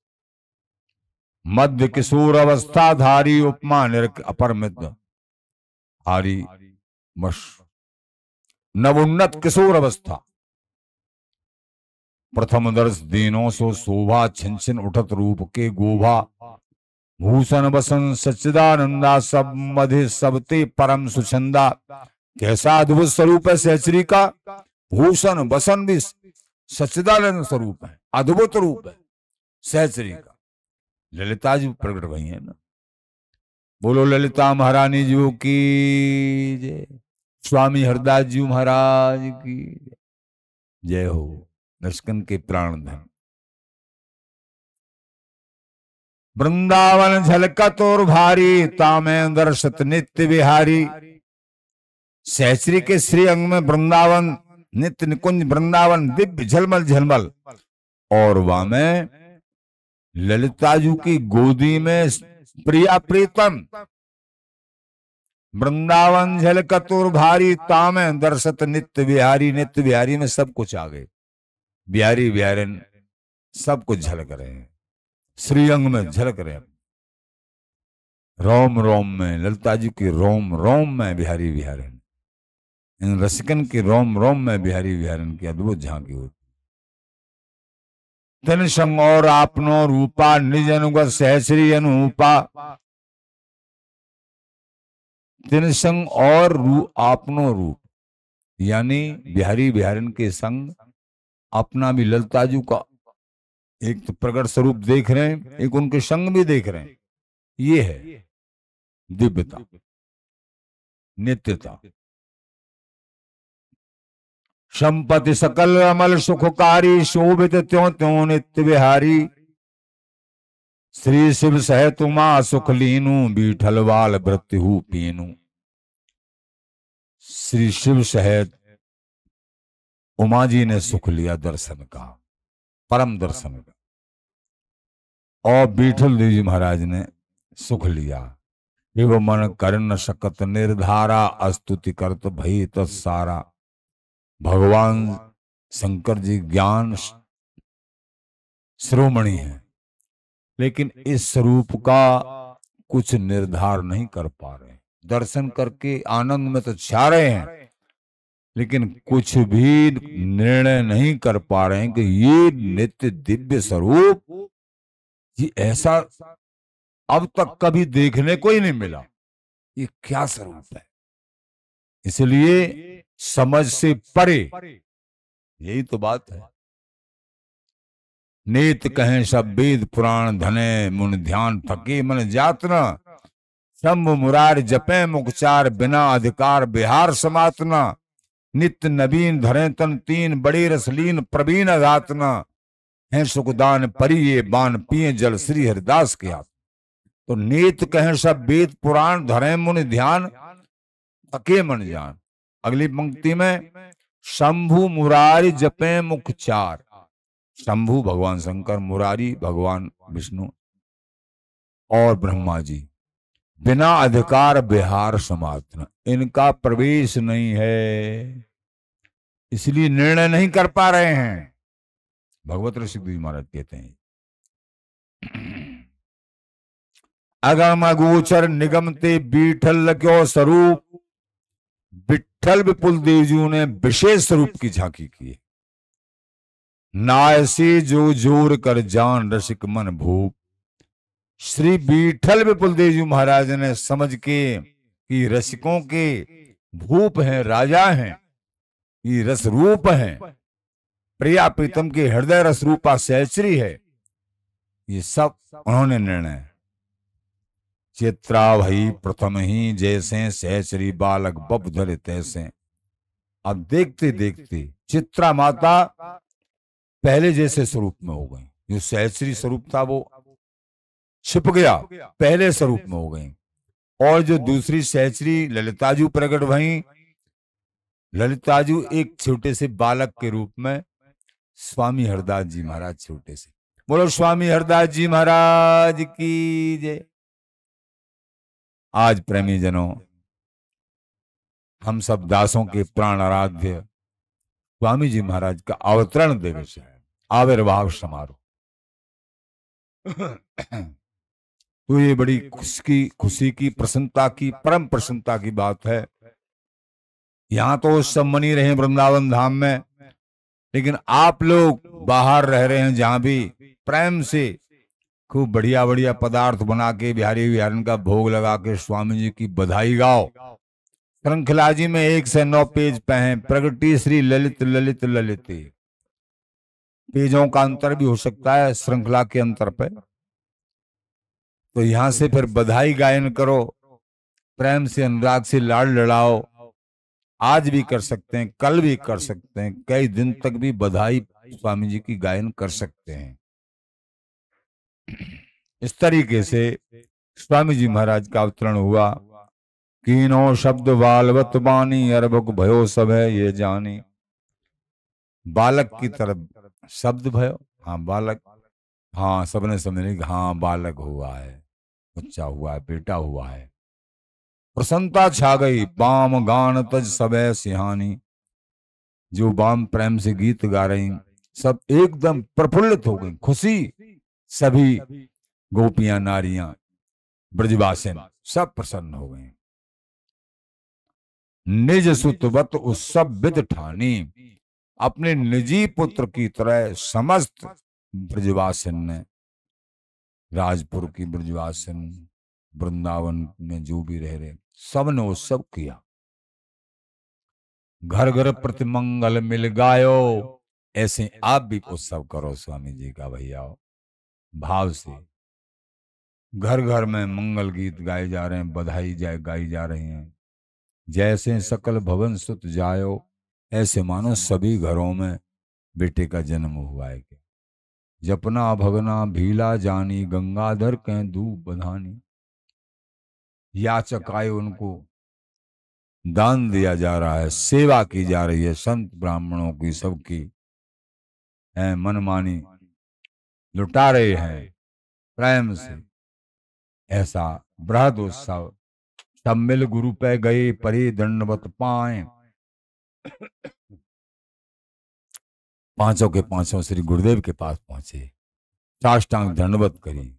मध्य किशोर अवस्था धारी उपमा निरक मित्र हरी मश नवोन्नत किशोर अवस्था प्रथम दर्श दीनों सो शोभा छिन उठत रूप के गोभा भूषण बसन सच्चिदानंदा सब मधे सबते परम सुचंदा कैसा अद्भुत स्वरूप है सहचरी का भूषण बसन भी सच्चिदानंद स्वरूप है अद्भुत रूप है सहचरी का ललिता जी प्रकट भई है ना बोलो ललिता महारानी जी की जय स्वामी हरदास जी महाराज की जय हो नस्कन के प्राण धन वृंदावन झलकत और भारी तामे दर्शत नित्य बिहारी सहश्री के श्री अंग में वृंदावन नित्य निकुंज वृंदावन दिव्य झलमल झलमल और वामे ललिताजू की गोदी में प्रिया प्रीतम वृंदावन झल कतुर भारी तामे दर्शत नित्य बिहारी नित्य बिहारी में सब कुछ आ गए बिहारी बिहारन सब कुछ झलक रहे हैं श्रीअंग में झलक रहे हैं रोम रोम में ललिता जी की रोम रोम में बिहारी बिहारन इन रसिकन की रोम रोम में बिहारी बिहारन की अद्भुत झांकी होती तन संग और आपनो रूपा निज अनुगत सहश्री अनुपा तिन संग और रू आपनो रूप यानी बिहारी बिहारन के संग अपना भी ललताजू का एक तो प्रकट स्वरूप देख रहे हैं एक उनके संग भी देख रहे हैं ये है दिव्यता नित्यता संपत्ति सकल अमल सुखकारी शोभित त्यों त्यों नित्य बिहारी श्री शिव सह तुमा सुख लीनू बीठल वाल ब्रत्यु पीनू श्री शिव सहित उमा जी ने सुख लिया दर्शन का परम दर्शन का और बीठल देव जी महाराज ने सुख लिया शिव मन कर न सकत निर्धारा अस्तुति करत भई तत्सारा भगवान शंकर जी ज्ञान श्रोमणी है लेकिन इस स्वरूप का कुछ निर्धार नहीं कर पा रहे दर्शन करके आनंद में तो छा रहे हैं लेकिन कुछ भी निर्णय नहीं कर पा रहे हैं कि ये नित्य दिव्य स्वरूप ये ऐसा अब तक कभी देखने को ही नहीं मिला ये क्या स्वरूप है इसलिए समझ से परे यही तो बात है नीत कहें सब वेद पुराण धने मुन ध्यान थकी मन जातना शंभ मुरार जपे मुखचार बिना अधिकार बिहार समातना नित्य नवीन धरे तन तीन बड़े रसलीन प्रवीण अघातना है सुखदान ये बान पिए जल श्री हरिदास के हाथ तो नीत कहे सब वेद पुराण धरे मुन ध्यान थके मन जान अगली पंक्ति में शंभु मुरारी जपे मुखचार शंभु भगवान शंकर मुरारी भगवान विष्णु और ब्रह्मा जी बिना अधिकार बिहार समाप्त इनका प्रवेश नहीं है इसलिए निर्णय नहीं कर पा रहे हैं भगवत जी महाराज कहते हैं अगम अगोचर निगम ते बीठल लक्यो स्वरूप विठल विपुल देवजू जी ने विशेष स्वरूप की झांकी की है नायसी जो जोर कर जान रसिक मन भूप श्री बीठल विपुल देव जी महाराज ने समझ के कि रसिकों के भूप हैं राजा हैं ये रस रूप हैं प्रिया प्रीतम के हृदय रस रूपा सहचरी है ये सब उन्होंने निर्णय चित्रा भई प्रथम ही जैसे सहचरी बालक बब धरे तैसे अब देखते देखते चित्रा माता पहले जैसे स्वरूप में हो गए जो सहसरी स्वरूप था वो छिप गया पहले स्वरूप में हो गए और जो दूसरी सहसरी ललिताजू प्रकट भई ललिताजू एक छोटे से बालक के रूप में स्वामी हरदास जी महाराज छोटे से बोलो स्वामी हरदास जी महाराज की जय आज प्रेमी जनों हम सब दासों के प्राण आराध्य स्वामी जी महाराज का अवतरण दिवस है आविर्भाव समारोह तो ये बड़ी खुशी खुशी की प्रसन्नता की परम प्रसन्नता की बात है यहां तो सब मनी रहे वृंदावन धाम में लेकिन आप लोग बाहर रह रहे हैं जहां भी प्रेम से खूब बढ़िया बढ़िया पदार्थ बना के बिहारी बिहारन का भोग लगा के स्वामी जी की बधाई गाओ श्रृंखला जी में एक से नौ पेज पे हैं प्रगति श्री ललित ललित ललित पेजों का अंतर भी हो सकता है श्रृंखला के अंतर पे तो यहां से फिर बधाई गायन करो प्रेम से अनुराग से लाड़ लड़ाओ आज भी कर सकते हैं कल भी कर सकते हैं कई दिन तक भी बधाई स्वामी जी की गायन कर सकते हैं इस तरीके से स्वामी जी महाराज का अवतरण हुआ किनो शब्द बालवत बानी अरबक भयो सब है ये जानी बालक की तरफ शब्द भयो हाँ बालक हाँ सबने समझ लिया हाँ बालक हुआ है बच्चा हुआ है बेटा हुआ है प्रसन्नता छा गई बाम गान तज सब सिहानी जो बाम प्रेम से गीत गा रही सब एकदम प्रफुल्लित हो गई खुशी सभी गोपियां नारियां ब्रजवासिन सब प्रसन्न हो गई निज सुतवत सब विद ठानी अपने निजी पुत्र की तरह समस्त ब्रजवासन ने राजपुर की ब्रजवासिन वृंदावन में जो भी रह रहे सब ने उत्सव किया घर घर प्रतिमंगल मिल गायो ऐसे आप भी उत्सव करो स्वामी जी का भैया भाव से घर घर में मंगल गीत गाए जा रहे हैं बधाई जाए गाई जा रही हैं जैसे सकल भवन सुत जायो ऐसे मानो सभी घरों में बेटे का जन्म हुआ है क्या जपना भगना भीला जानी गंगाधर कह धूप बधानी याचक उनको दान दिया जा रहा है सेवा की जा रही है संत ब्राह्मणों की सबकी है मनमानी लुटा रहे हैं प्रेम से ऐसा बृहद उत्सव सब मिल गुरु पे गए परे दंडवत पाए पांचों के पांचों श्री गुरुदेव के पास पहुंचे साष्टांग धनवत हाँ करी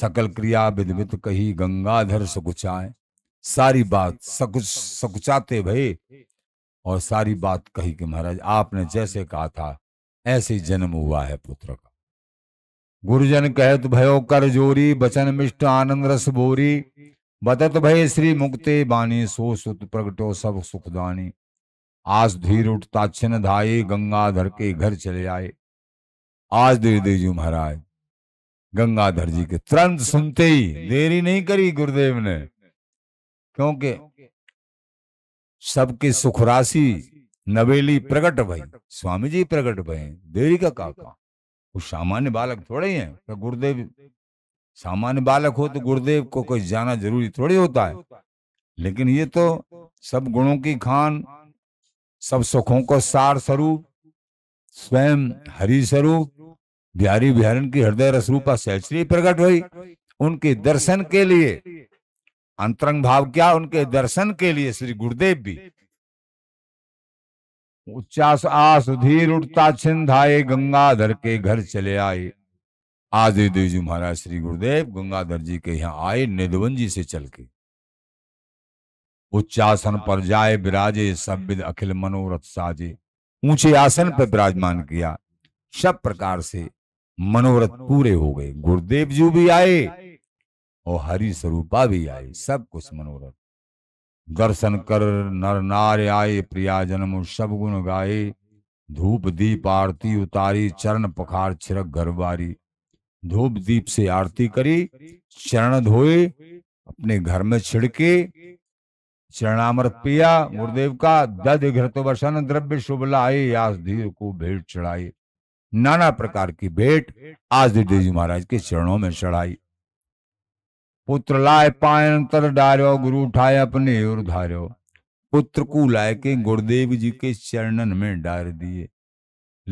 सकल क्रिया विधवित हाँ। कही गंगाधर सकुचाए सारी बात सकुच सकुचाते भय और सारी बात कही कि महाराज आपने हाँ जैसे कहा था ऐसे ही जन्म हुआ है पुत्र का गुरुजन कहत भयो कर जोरी बचन मिष्ट आनंद रस बोरी बदत भय श्री मुक्ते बानी सो सुत प्रगटो सब सुखदानी आज धीर उठता छिन्न धाये गंगाधर के घर चले आए आज धीरे देव जी महाराज गंगाधर जी के तुरंत सुनते ही देरी नहीं करी गुरुदेव ने क्योंकि सबके सुखराशि नवेली प्रकट भई स्वामी जी प्रकट भय देरी का काका वो सामान्य बालक थोड़े ही हैं तो गुरुदेव सामान्य बालक हो तो गुरुदेव को कोई जाना जरूरी थोड़ी होता है लेकिन ये तो सब गुणों की खान सब सुखों को सार स्वरूप स्वयं हरि स्वरूप बिहारी बिहारन की हृदय रस रूपा शैचरी प्रकट हुई उनके दर्शन के लिए अंतरंग भाव क्या उनके दर्शन के लिए श्री गुरुदेव भी उच्चास आस धीर उठता छिंदाए गंगाधर के घर चले आए आदि देव जी महाराज श्री गुरुदेव गंगाधर जी के यहाँ आए निधवन जी से चल के उच्चासन हाँ। पर जाए विराजे संविद हम्म। अखिल मनोरथ साजे ऊंचे आसन पर विराजमान किया सब प्रकार से मनोरथ पूरे हो गए गुरुदेव जी भी आए और हरि स्वरूपा भी आए सब कुछ मनोरथ दर्शन कर नर नार आए प्रिया जन्म सब गुण गाए धूप दीप आरती उतारी चरण पखार घर घरवारी धूप दीप से आरती करी चरण धोए अपने घर में छिड़के चरणामृत पिया गुरुदेव का दध घृत वसन द्रव्य शुभ लाए यासधीर को भेंट चढ़ाई नाना प्रकार की भेंट आज जी महाराज के चरणों में चढ़ाई पुत्र लाए पायन तर डारो गुरु उठाए अपने और धार्यो पुत्र को लाए के गुरुदेव जी के चरणन में डार दिए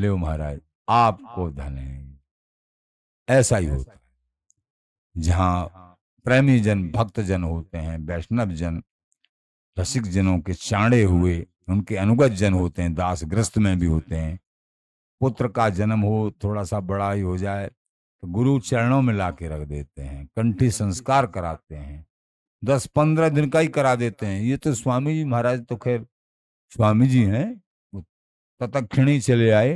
ले महाराज आपको धन है ऐसा ही होता है प्रेमी जन भक्त जन होते हैं वैष्णव जन रसिक जनों के चाणे हुए उनके अनुगत जन होते हैं दास ग्रस्त में भी होते हैं पुत्र का जन्म हो थोड़ा सा बड़ा ही हो जाए तो गुरु चरणों में ला के रख देते हैं कंठी संस्कार कराते हैं दस पंद्रह दिन का ही करा देते हैं ये तो स्वामी जी महाराज तो खैर स्वामी जी हैं तत्क्षणी चले आए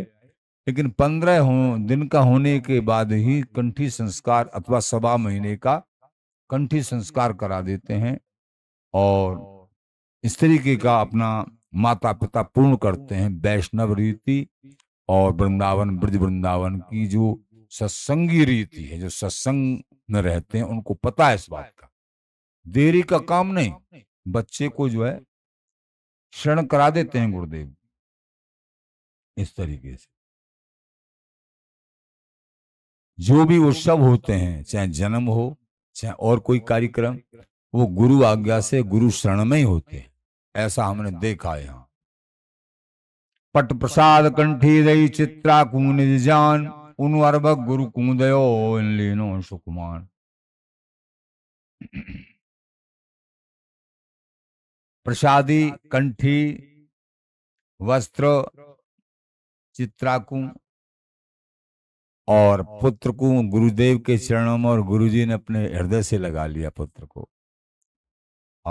लेकिन पंद्रह हो दिन का होने के बाद ही कंठी संस्कार अथवा सवा महीने का कंठी संस्कार करा देते हैं और इस तरीके का अपना माता पिता पूर्ण करते हैं वैष्णव रीति और वृंदावन ब्रज वृंदावन की जो सत्संगी रीति है जो सत्संग में रहते हैं उनको पता है इस बात का देरी का काम नहीं बच्चे को जो है शरण करा देते हैं गुरुदेव इस तरीके से जो भी उत्सव होते हैं चाहे जन्म हो चाहे और कोई कार्यक्रम वो गुरु आज्ञा से गुरु शरण में ही होते हैं ऐसा हमने देखा यहां पट प्रसाद कंठी रही चित्रा कुंड जान उन अरबक गुरु कुंदयो इन लीनो सुकुमान प्रसादी कंठी वस्त्र चित्राकू और पुत्र को गुरुदेव के चरणों में और गुरुजी ने अपने हृदय से लगा लिया पुत्र को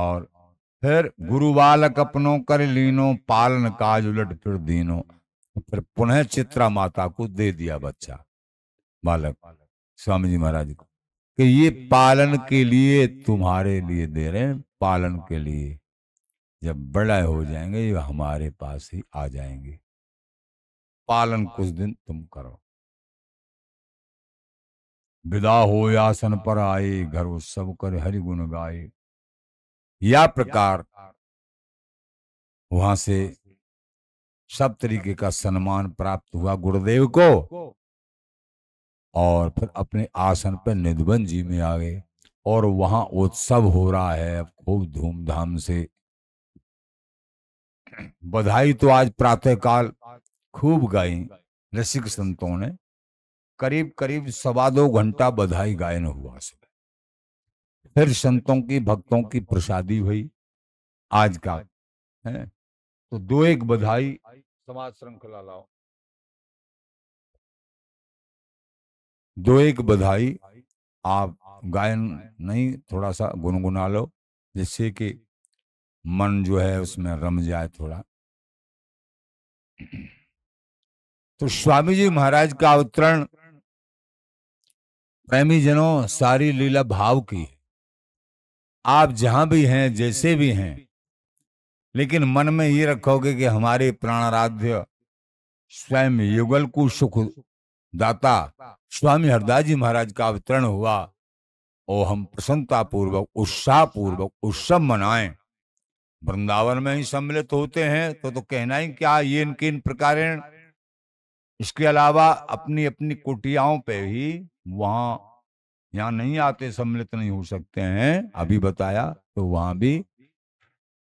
और फिर गुरु बालक अपनो कर लीनो पालन काज उलट फिर दीनो फिर पुनः चित्रा माता को दे दिया बच्चा बालक स्वामी जी महाराज को कि ये पालन के लिए तुम्हारे लिए दे रहे हैं पालन के लिए जब बड़ा हो जाएंगे ये हमारे पास ही आ जाएंगे पालन कुछ दिन तुम करो विदा हो आसन पर आए घर उत्सव कर हरि गुण गाए या प्रकार वहां से सब तरीके का सम्मान प्राप्त हुआ गुरुदेव को और फिर अपने आसन पर निधवन जी में आ गए और वहां उत्सव हो रहा है खूब धूमधाम से बधाई तो आज प्रातः काल खूब गाई रसिक संतों ने करीब करीब सवा दो घंटा बधाई गायन हुआ से फिर संतों की भक्तों की प्रसादी हुई आज का है तो दो एक बधाई समाज श्रृंखला लाओ दो एक बधाई आप गायन नहीं थोड़ा सा गुनगुना लो जिससे कि मन जो है उसमें रम जाए थोड़ा तो स्वामी जी महाराज का अवतरण प्रेमी जनों सारी लीला भाव की है आप जहां भी हैं जैसे भी हैं लेकिन मन में ये रखोगे कि हमारे प्राणाराध्य स्वयं युगल को सुख दाता स्वामी हरदास जी महाराज का अवतरण हुआ और हम प्रसन्नता पूर्वक उत्साह पूर्वक उत्सव मनाए वृंदावन में ही सम्मिलित होते हैं तो तो कहना ही क्या ये इनके इन प्रकार इसके अलावा अपनी अपनी कुटियाओं पे ही वहां यहाँ नहीं आते सम्मिलित नहीं हो सकते हैं अभी बताया तो वहां भी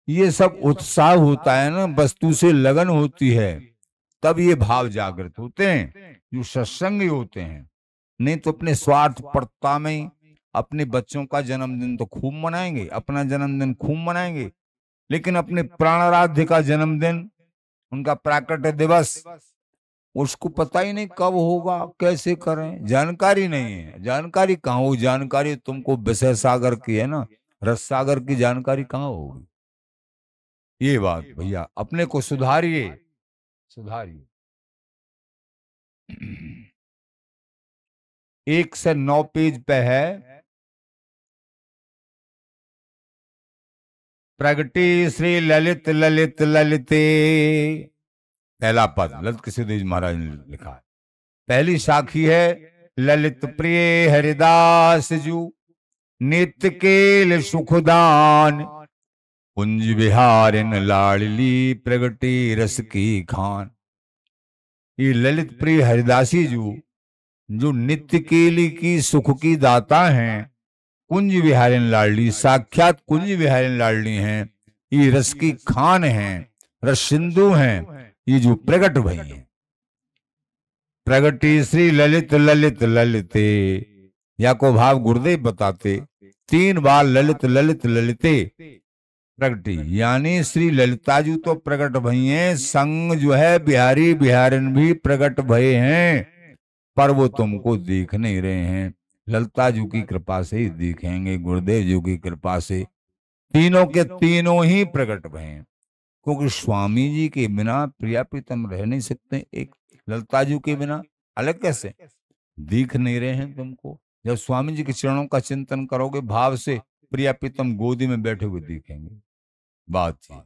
ये सब उत्साह होता है ना वस्तु से लगन होती है तब ये भाव जागृत होते हैं जो सत्संग होते हैं नहीं तो अपने स्वार्थ पड़ता में अपने बच्चों का जन्मदिन तो खूब मनाएंगे अपना जन्मदिन खूब मनाएंगे लेकिन अपने प्राणाराध्य का जन्मदिन उनका प्राकट्य दिवस उसको पता ही नहीं कब होगा कैसे करें जानकारी नहीं है जानकारी कहाँ हो जानकारी तुमको विषय सागर की है ना रस सागर की जानकारी कहाँ होगी ये बात भैया अपने को सुधारिए सुधारिए एक से नौ पेज पे है प्रगति श्री ललित ललित ललिते पहला पद ललित किशोर महाराज ने लिखा है पहली साखी है ललित प्रिय हरिदास जू नित्य केल सुखदान कुंज विहार लाडली प्रगति रस की खान ये ललित प्रिय हरिदासी जू जो नित्य केली की सुख की दाता हैं कुंज इन लाडली साक्षात कुंज इन लाडली हैं ये रस की खान हैं रस सिंधु हैं ये जो प्रगट भई है प्रगति श्री ललित ललित ललित या को भाव गुरुदेव बताते तीन बार ललित ललित ललिते प्रगति यानी श्री ललिताजू तो प्रगट भई हैं संग जो है बिहारी बिहारिन भी प्रगट भये हैं पर वो तुमको देख नहीं रहे हैं ललिता की कृपा से ही देखेंगे गुरुदेव जी की कृपा से तीनों के तीनों ही प्रकट भये क्योंकि स्वामी जी के बिना प्रिया प्रीतम रह नहीं सकते एक ललता जी के बिना अलग कैसे दिख नहीं रहे हैं तुमको जब स्वामी जी के चरणों का चिंतन करोगे भाव से प्रिया प्रीतम गोदी में बैठे हुए दिखेंगे बात ही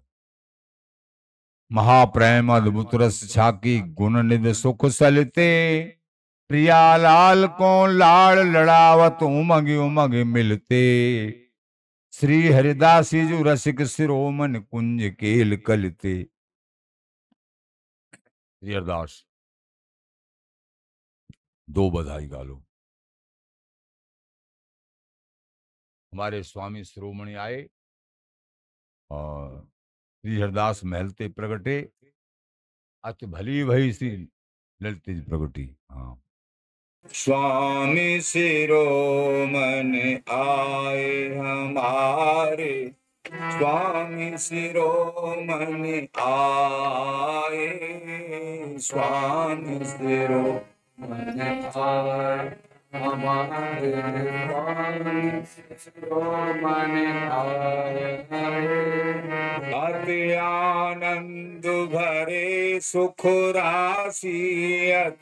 महाप्रेम अद्भुत रस छाकी गुण निध सुख सलते प्रिया लाल को लाड़ लड़ावत उमंग उमंग मिलते श्री हरिदास जो रसिक सिरोमन कुंज केल कलते हरिदास दो बधाई गालो हमारे स्वामी श्रोमणि आए और श्री हरिदास महलते प्रगटे अत भली भई श्री ललित प्रगटी हाँ स्वामी मन आए हमारे स्वामी मन आए स्वामी मन आए अति आनंद भरे सुख राशि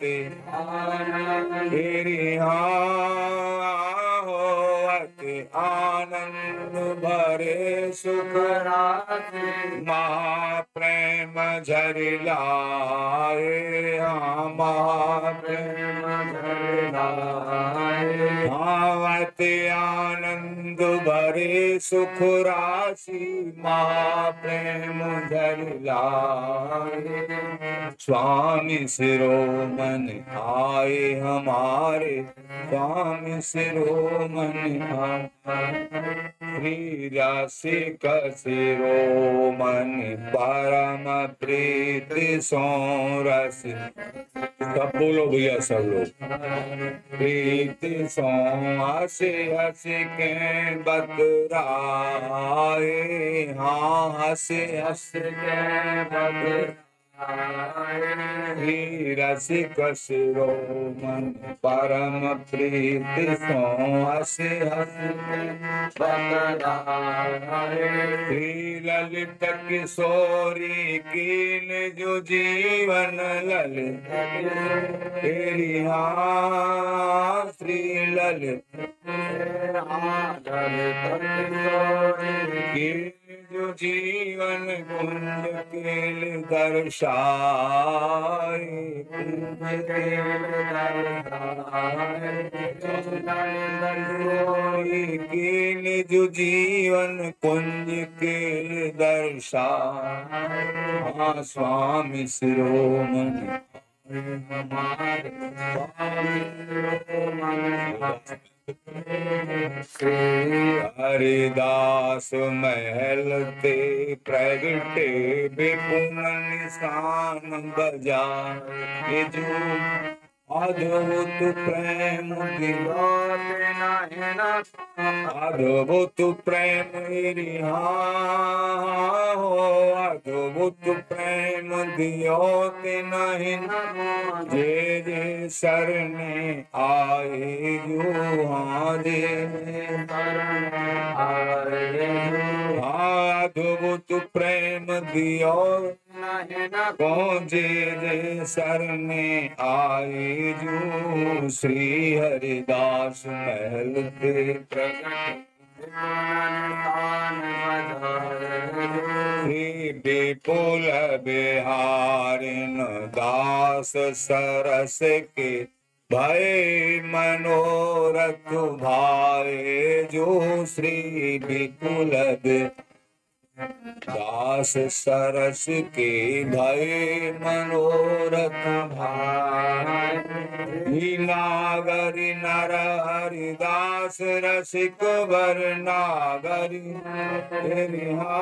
तेरी हो अति आनंद भरे सुख राशि महाप्रेम झरिला हाँ महाप्रेम झरिलाए भावते आनंद भरे सुख राशि महाप्रेम झरलाए स्वामी सिरो मन आए हमारे स्वामी सिरो मन श्री मन परम प्रीत सो सब बोलो भैया सब लोग रीत सो हसे हसे के बकराए हाँ हसे हसे के बकरा रस मन परम प्रीति सो हस हस श्री ललित किशोरी कीन जो जीवन ललित तेरी श्री ललित कीन जीवन कुंज केल दर्शाय कुंज केल दर्शाय केल जो जीवन कुंज केल दर्शाय स्वामी शिरोमणि हमारे स्वामी श्री हरिदास महल ते प्रगटे विपुल निशान बजा जो अद्भुत प्रेम अद्भुत प्रेम हो अद्भुत प्रेम दियोत नहीं जे जे शरणे आए जो हाँ जे अद्भुत प्रेम दियो पहुँचे रे शरण आए जो श्री हरिदास महल श्री विपुल बिहार दास सरस के भय मनोरथ भाई जो श्री विपुल बिहार दास सरस के भय मनोरथ भाई नागरी नर हरिदास रसिक वर नागरी हरिहा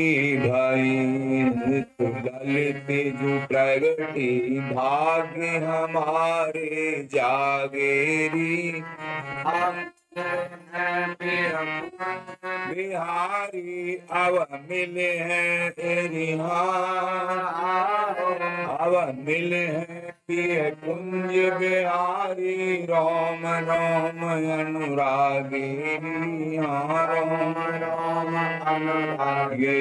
भाई तेजू प्रगति भाग्य हमारे जागेरी हम बिहारी अब मिले हैं तेरी अब मिले हैं पिए कुंज बिहारी राम राम अनुरागी हाँ राम राम अनुरागी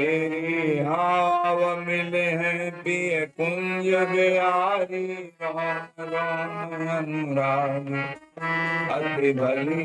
हाँ अब मिले हैं पिए कुंज बिहारी राम राम अनुरागी अति भली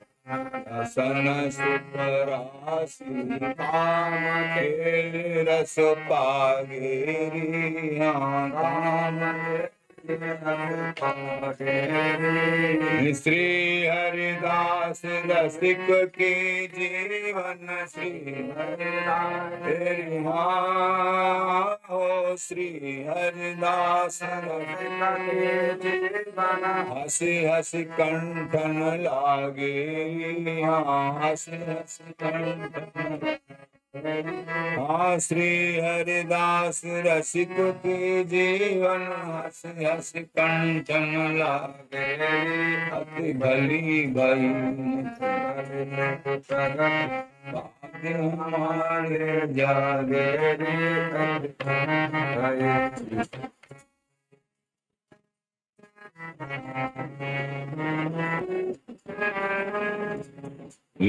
सन सुख राशि काम रस पागेरी श्री हरिदास रसिक के जीवन श्री हरिदास हो श्री हरिदास रसिक जीवन हसी हसी कंठन लागे हाँ हसी हसी कंठन हाँ श्री हरिदास रसिक के जीवन हस हस कंचन लागे अति भली भई हमारे जागे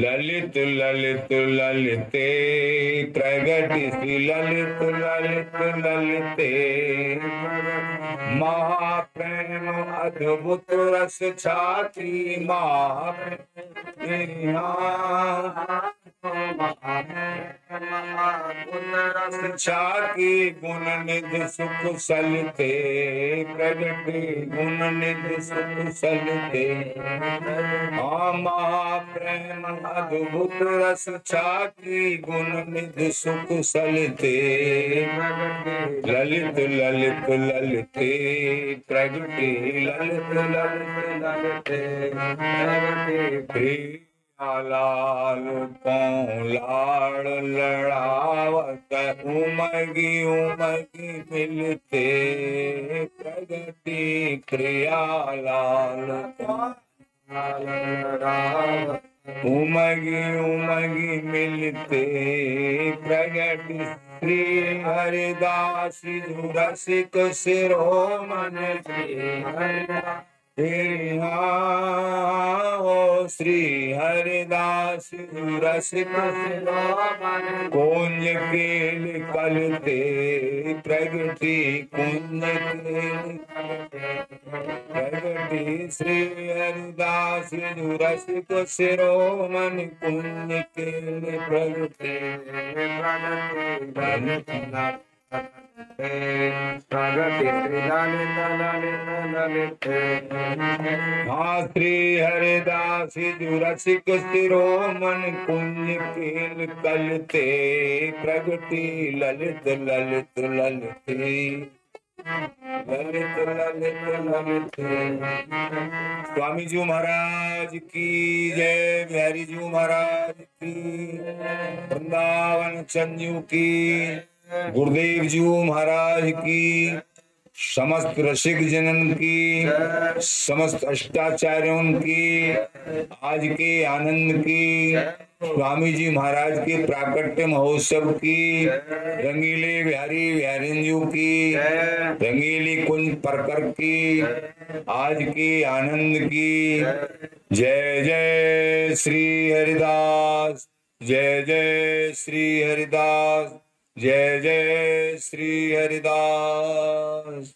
లలితు లలితు లలితే ప్రగటిసి లలితు లలితు లలితే మహాప్రేమ అద్భుత రస ఛాతి మహాప్రేమ रक्षा के गुण निध सुख सलते प्रगट गुण निध सुख सलते हाँ महा प्रेम अद्भुत रस छा के गुण निध सुख सलते ललित ललित ललते प्रगटे ललित ललित ललते प्रगटे लाल को लाल लड़ावत उमगी उमगी मिलते प्रगति क्रिया लाल लड़ाव उमगी उमगी मिलते प्रगति श्री हरिदास सिरो मन श्री हरिदास हो श्री हरिदास रस कुंज केल कलते प्रगति कुंज प्रगति श्री हरिदास रस को शिरोमन कुंज केल प्रगति प्रगति श्री हरिदास रसिक सिरो मन कुंज खेल कलते प्रगति ललित ललित ललित ललित ललित ललित स्वामी जी महाराज की जय बिहारी जी महाराज की वृंदावन चंदू की गुरुदेव जी महाराज की समस्त रसिक जनन की समस्त अष्टाचार्यों की आज के आनंद की स्वामी जी महाराज के प्राकट्य महोत्सव की रंगीले बिहारी बिहारिंजू की रंगीली कुंज परकर की आज के आनंद की जय जय श्री हरिदास जय जय श्री हरिदास जय जय श्री हरिदास